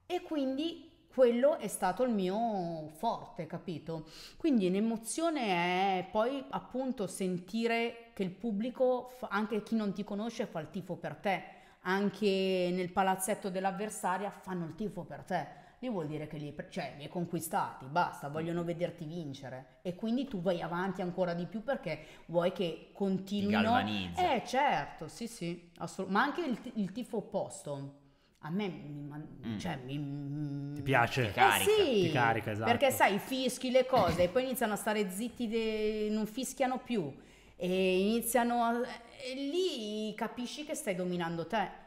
e quindi quello è stato il mio forte capito quindi l'emozione è poi appunto sentire che il pubblico anche chi non ti conosce fa il tifo per te anche nel palazzetto dell'avversaria fanno il tifo per te lì vuol dire che li, cioè, li hai conquistati, basta, vogliono mm. vederti vincere e quindi tu vai avanti ancora di più perché vuoi che continuino. Ti Eh certo, sì sì, assolut- ma anche il, il tifo opposto a me mi, mm. cioè, mm. mi, ti piace eh, ti eh carica, sì, ti carica esatto. perché sai fischi le cose e poi iniziano a stare zitti de... non fischiano più e iniziano a... e lì capisci che stai dominando te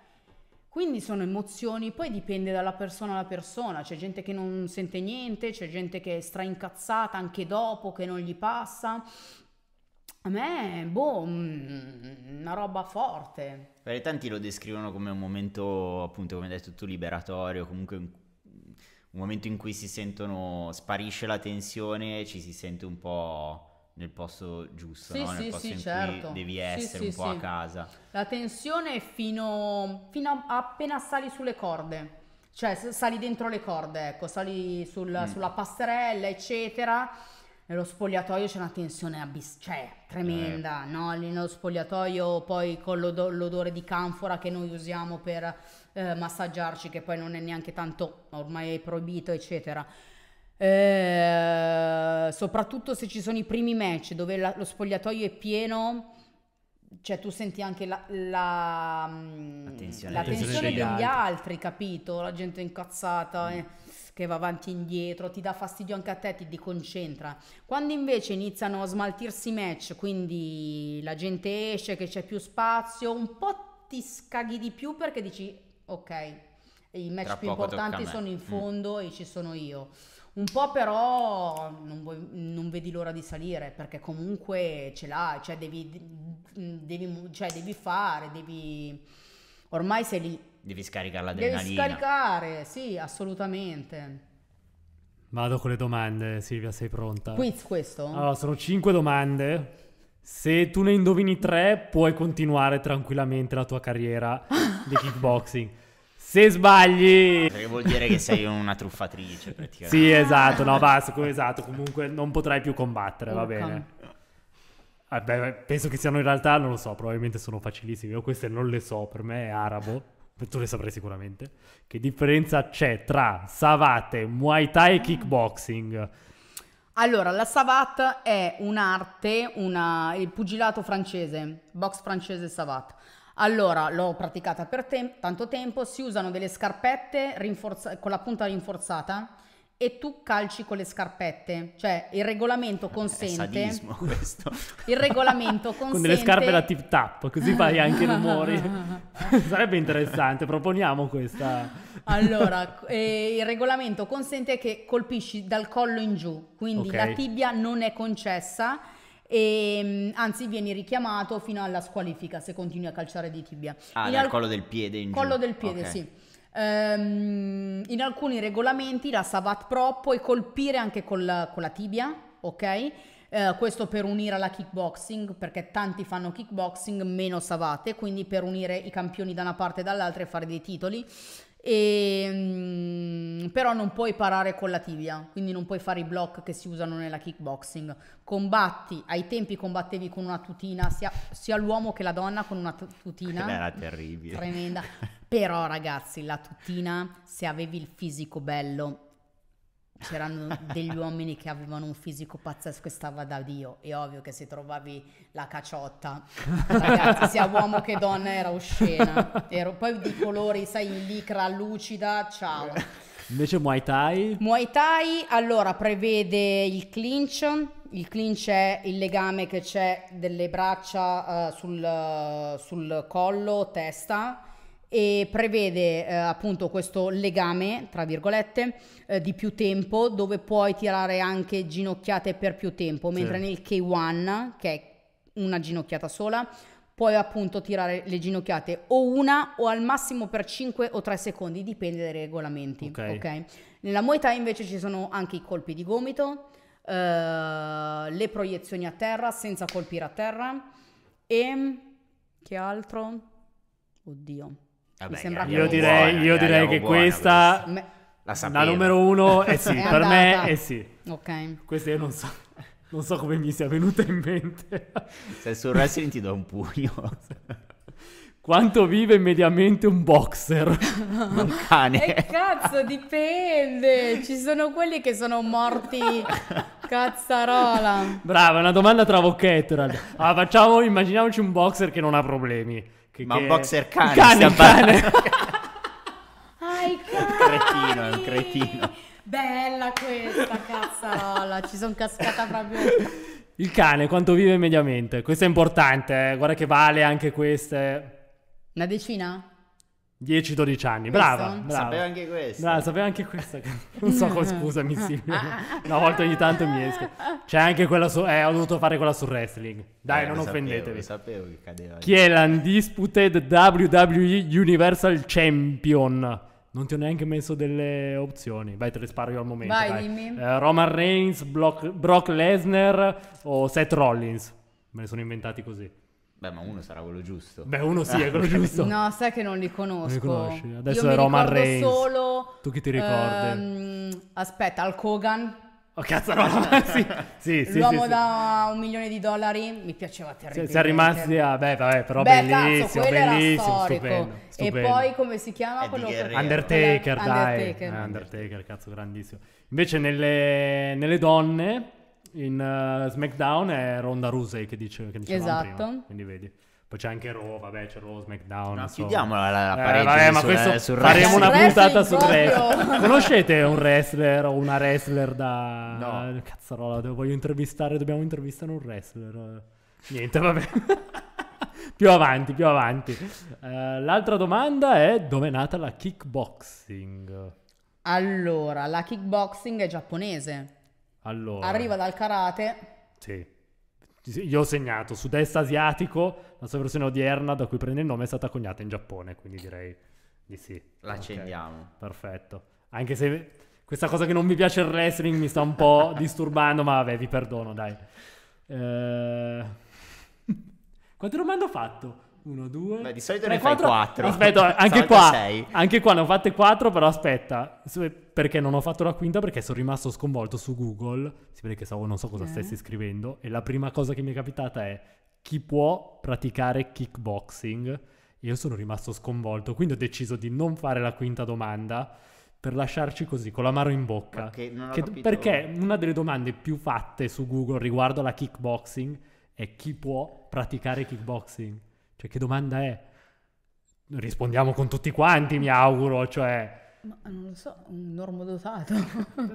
quindi sono emozioni, poi dipende dalla persona alla persona, c'è gente che non sente niente, c'è gente che è straincazzata anche dopo, che non gli passa. A me, boh, mm, una roba forte. Per tanti lo descrivono come un momento, appunto, come hai detto tu, liberatorio, comunque un, momento in cui si sentono, sparisce la tensione, ci si sente un po' nel posto giusto, sì, no? nel sì, posto sì, in certo. cui devi essere un po' a casa. La tensione è fino, fino a appena sali sulle corde, cioè sali dentro le corde, ecco, sali sul, mm. sulla passerella, eccetera. Nello spogliatoio c'è una tensione abis- cioè, tremenda, eh. no? Lì nello spogliatoio poi con l'odo- l'odore di canfora che noi usiamo per eh, massaggiarci, che poi non è neanche tanto ormai proibito, eccetera eh, soprattutto se ci sono i primi match dove la, lo spogliatoio è pieno, cioè tu senti anche la, la, mm, la tensione, la tensione degli, altri. altri. capito? La gente incazzata mm. eh, che va avanti e indietro, ti dà fastidio anche a te, ti deconcentra. Quando invece iniziano a smaltirsi i match, quindi la gente esce, che c'è più spazio, un po' ti scaghi di più perché dici ok, i match Tra più importanti sono in mm. fondo mm. e ci sono io. Un po' però non, vuoi, non vedi l'ora di salire perché comunque ce l'hai, cioè devi, devi, cioè devi fare, devi... Ormai sei lì. Devi scaricare l'adrenalina. Devi scaricare, sì, assolutamente. Vado con le domande, Silvia, sei pronta? Quiz questo? Allora, sono cinque domande. Se tu ne indovini tre, puoi continuare tranquillamente la tua carriera di kickboxing. Se sbagli... Perché vuol dire che sei una truffatrice praticamente. sì, esatto, no, basta, esatto, comunque non potrai più combattere, va bene. Vabbè, eh, penso che siano in realtà, non lo so, probabilmente sono facilissime. Io queste non le so, per me è arabo, tu le saprai sicuramente. Che differenza c'è tra savate, muay thai e ah. kickboxing? Allora, la savate è un'arte, una... il pugilato francese, box francese savate. Allora, l'ho praticata per te- tanto tempo, si usano delle scarpette rinforza- con la punta rinforzata e tu calci con le scarpette, cioè il regolamento consente... È sadismo questo. Il regolamento consente... con delle scarpe da tip tap, così fai anche rumori. Sarebbe interessante, proponiamo questa... allora, eh, il regolamento consente che colpisci dal collo in giù, quindi okay. la tibia non è concessa e ehm, anzi vieni richiamato fino alla squalifica se continui a calciare di tibia. Ah, dal al... collo del piede in Collo giù. del piede, okay. sì. Um, in alcuni regolamenti la Savat Pro puoi colpire anche col, con la tibia, ok? Uh, questo per unire alla kickboxing, perché tanti fanno kickboxing meno savate, quindi per unire i campioni da una parte e dall'altra e fare dei titoli. E, ehm, però non puoi parare con la tibia, quindi non puoi fare i block che si usano nella kickboxing. Combatti, ai tempi combattevi con una tutina, sia, sia l'uomo che la donna con una tutina. Era terribile. Tremenda. Però ragazzi, la tutina, se avevi il fisico bello, c'erano degli uomini che avevano un fisico pazzesco e stava da Dio. È ovvio che se trovavi la caciotta, ragazzi, sia uomo che donna era oscena. Ero poi di colori, sai, in licra lucida, ciao. Invece Muay Thai? Muay Thai, allora, prevede il clinch. Il clinch è il legame che c'è delle braccia uh, sul, uh, sul collo, testa e prevede eh, appunto questo legame, tra virgolette, eh, di più tempo dove puoi tirare anche ginocchiate per più tempo, mentre sì. nel K1, che è una ginocchiata sola, puoi appunto tirare le ginocchiate o una o al massimo per 5 o 3 secondi, dipende dai regolamenti. Okay. Okay? Nella Muay Thai invece ci sono anche i colpi di gomito, eh, le proiezioni a terra senza colpire a terra e che altro? Oddio Vabbè, ah sembra io direi, buona, io direi che buona, questa, questa. La, la, numero uno è eh sì, è per me è eh sì. Ok. Questa io non so, non so come mi sia venuta in mente. Se sul wrestling ti do un pugno. Quanto vive mediamente un boxer? Un cane. E cazzo, dipende. Ci sono quelli che sono morti cazzarola. Brava, una domanda trabocchetto. Allora, ah, facciamo, immaginiamoci un boxer che non ha problemi che, Ma che... un boxer cane, cane, cane. Ai, cretino, è un cretino. Bella questa cazzarola, ci sono cascata proprio... Il cane quanto vive mediamente? Questo è importante, eh? guarda che vale anche queste. Una decina? 10-12 anni, brava, brava. Sapevo anche questo. Brava, sapevo anche questa. Non so come, scusami, Silvia. Una volta ogni tanto mi esco. C'è anche quella su... Eh, ho dovuto fare quella su wrestling. Dai, eh, non lo offendetevi. Sapevo, sapevo che cadeva. Chi è l'undisputed WWE Universal Champion? Non ti ho neanche messo delle opzioni. Vai, te le sparo io al momento. Vai, dai. dimmi. Eh, Roman Reigns, Brock, Brock Lesnar o Seth Rollins? Me ne sono inventati così. Beh, ma uno sarà quello giusto. Beh, uno sì, è quello giusto. no, sai che non li conosco. Non li conosci. Adesso Io è Roman Reigns. solo... Tu chi ti ricordi? Um, aspetta, Al Kogan. Oh, cazzo, no, sì, sì, sì, L'uomo sì, da un milione di dollari mi piaceva terribilmente. è rimasti a... Beh, vabbè, però beh, bellissimo, cazzo, bellissimo, stupendo, stupendo, E poi come si chiama Eddie quello... Che... Undertaker, dai. Undertaker. Eh, Undertaker, cazzo, grandissimo. Invece nelle, nelle donne... In uh, SmackDown è Ronda Rousey che, dice, che dicevamo esatto. prima, quindi vedi. Poi c'è anche Raw, vabbè, c'è Raw, SmackDown. No, insomma. chiudiamola la, la eh, vabbè, ma su, questo sul faremo una puntata sul wrestling. Conoscete un wrestler o una wrestler da... No. Cazzarola, voglio intervistare, dobbiamo intervistare un wrestler. Niente, vabbè. più avanti, più avanti. Uh, l'altra domanda è dove è nata la kickboxing? Allora, la kickboxing è giapponese. Allora. Arriva dal karate. Sì. Io ho segnato sud-est asiatico, la sua versione odierna da cui prende il nome è stata coniata in Giappone, quindi direi di sì. L'accendiamo. Okay. Perfetto. Anche se questa cosa che non mi piace il wrestling mi sta un po' disturbando, ma vabbè, vi perdono, dai. Eh... Quante domande ho fatto? 1, 2. Beh, di solito 3, ne 4. fai 4. Aspetta, anche qua. 6. Anche qua ne ho fatte 4, però aspetta. Perché non ho fatto la quinta? Perché sono rimasto sconvolto su Google. Si vede che so, non so cosa okay. stessi scrivendo. E la prima cosa che mi è capitata è chi può praticare kickboxing. e Io sono rimasto sconvolto, quindi ho deciso di non fare la quinta domanda per lasciarci così, con la mano in bocca. Che, che, perché una delle domande più fatte su Google riguardo alla kickboxing è chi può praticare kickboxing. Cioè, che domanda è? Rispondiamo con tutti quanti, mi auguro, cioè... Ma eh, non lo so, un normodotato.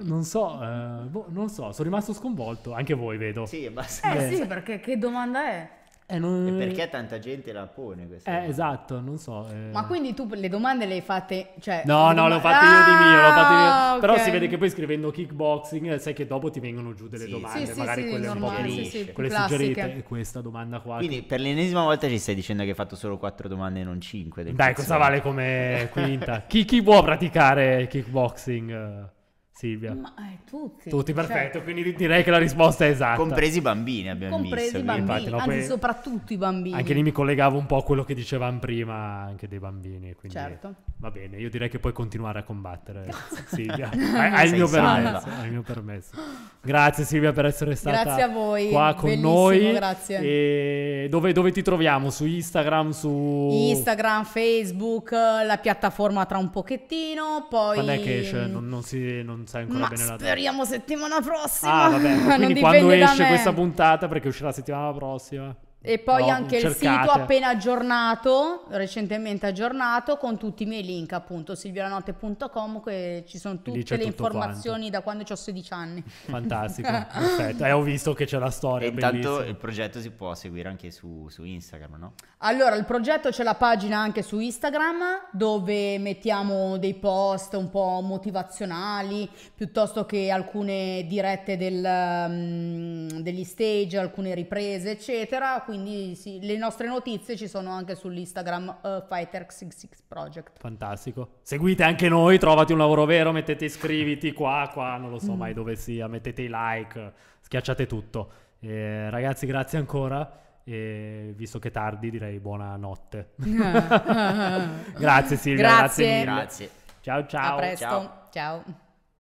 non so, eh, boh, non so, sono rimasto sconvolto, anche voi vedo. Sì, abbastanza. Eh sì, perché che domanda è? Eh, non... E perché tanta gente la pone questa? Eh, esatto, non so. Eh... Ma quindi tu le domande le hai fatte. Cioè, no, no, le ho fatte ah, io di mio. Fatte io. Ah, Però si vede che poi scrivendo kickboxing, eh, sai che dopo ti vengono giù delle sì, domande. Sì, magari sì, quelle un po' più quelle suggerite. E questa domanda qua. Quindi per l'ennesima volta ci stai dicendo che hai fatto solo quattro domande e non cinque. Dai, cosa vale come quinta? chi, chi, vuole praticare kickboxing? Silvia? Ma, eh, tutti. Tutti, cioè, perfetto, cioè... quindi direi che la risposta è esatta. Compresi i bambini abbiamo Compresi visto. Compresi i bambini, infatti, no, anzi soprattutto i bambini. Anche lì mi collegavo un po' a quello che dicevamo prima anche dei bambini, quindi certo. va bene, io direi che puoi continuare a combattere Silvia, hai, hai, il permesso, hai, il mio permesso, Grazie Silvia per essere stata a voi. qua con Bellissimo, noi. Grazie. E dove, dove, ti troviamo? Su Instagram, su... Instagram, Facebook, la piattaforma tra un pochettino, poi... Quando è che esce? Non, non si... Non non sai ancora Ma bene la data. Speriamo settimana prossima. Ah, vabbè. Quindi quando esce questa puntata, perché uscirà settimana prossima. E poi no, anche cercate. il sito appena aggiornato, recentemente aggiornato, con tutti i miei link, appunto, silviolanotte.com, che ci sono tutte le informazioni quanto. da quando ho 16 anni. Fantastico, perfetto. E eh, ho visto che c'è la storia. E intanto il progetto si può seguire anche su, su, Instagram, no? Allora, il progetto c'è la pagina anche su Instagram, dove mettiamo dei post un po' motivazionali, piuttosto che alcune dirette del, um, degli stage, alcune riprese, eccetera. Quindi quindi sì, le nostre notizie ci sono anche sull'Instagram uh, eh, Fighter66 Project. Fantastico. Seguite anche noi, trovati un lavoro vero, mettete iscriviti qua, qua, non lo so mm. mai dove sia, mettete i like, schiacciate tutto. Eh, ragazzi, grazie ancora. E visto che è tardi, direi buonanotte. grazie Silvia, grazie. grazie mille. Grazie. Ciao ciao. A presto. ciao. ciao.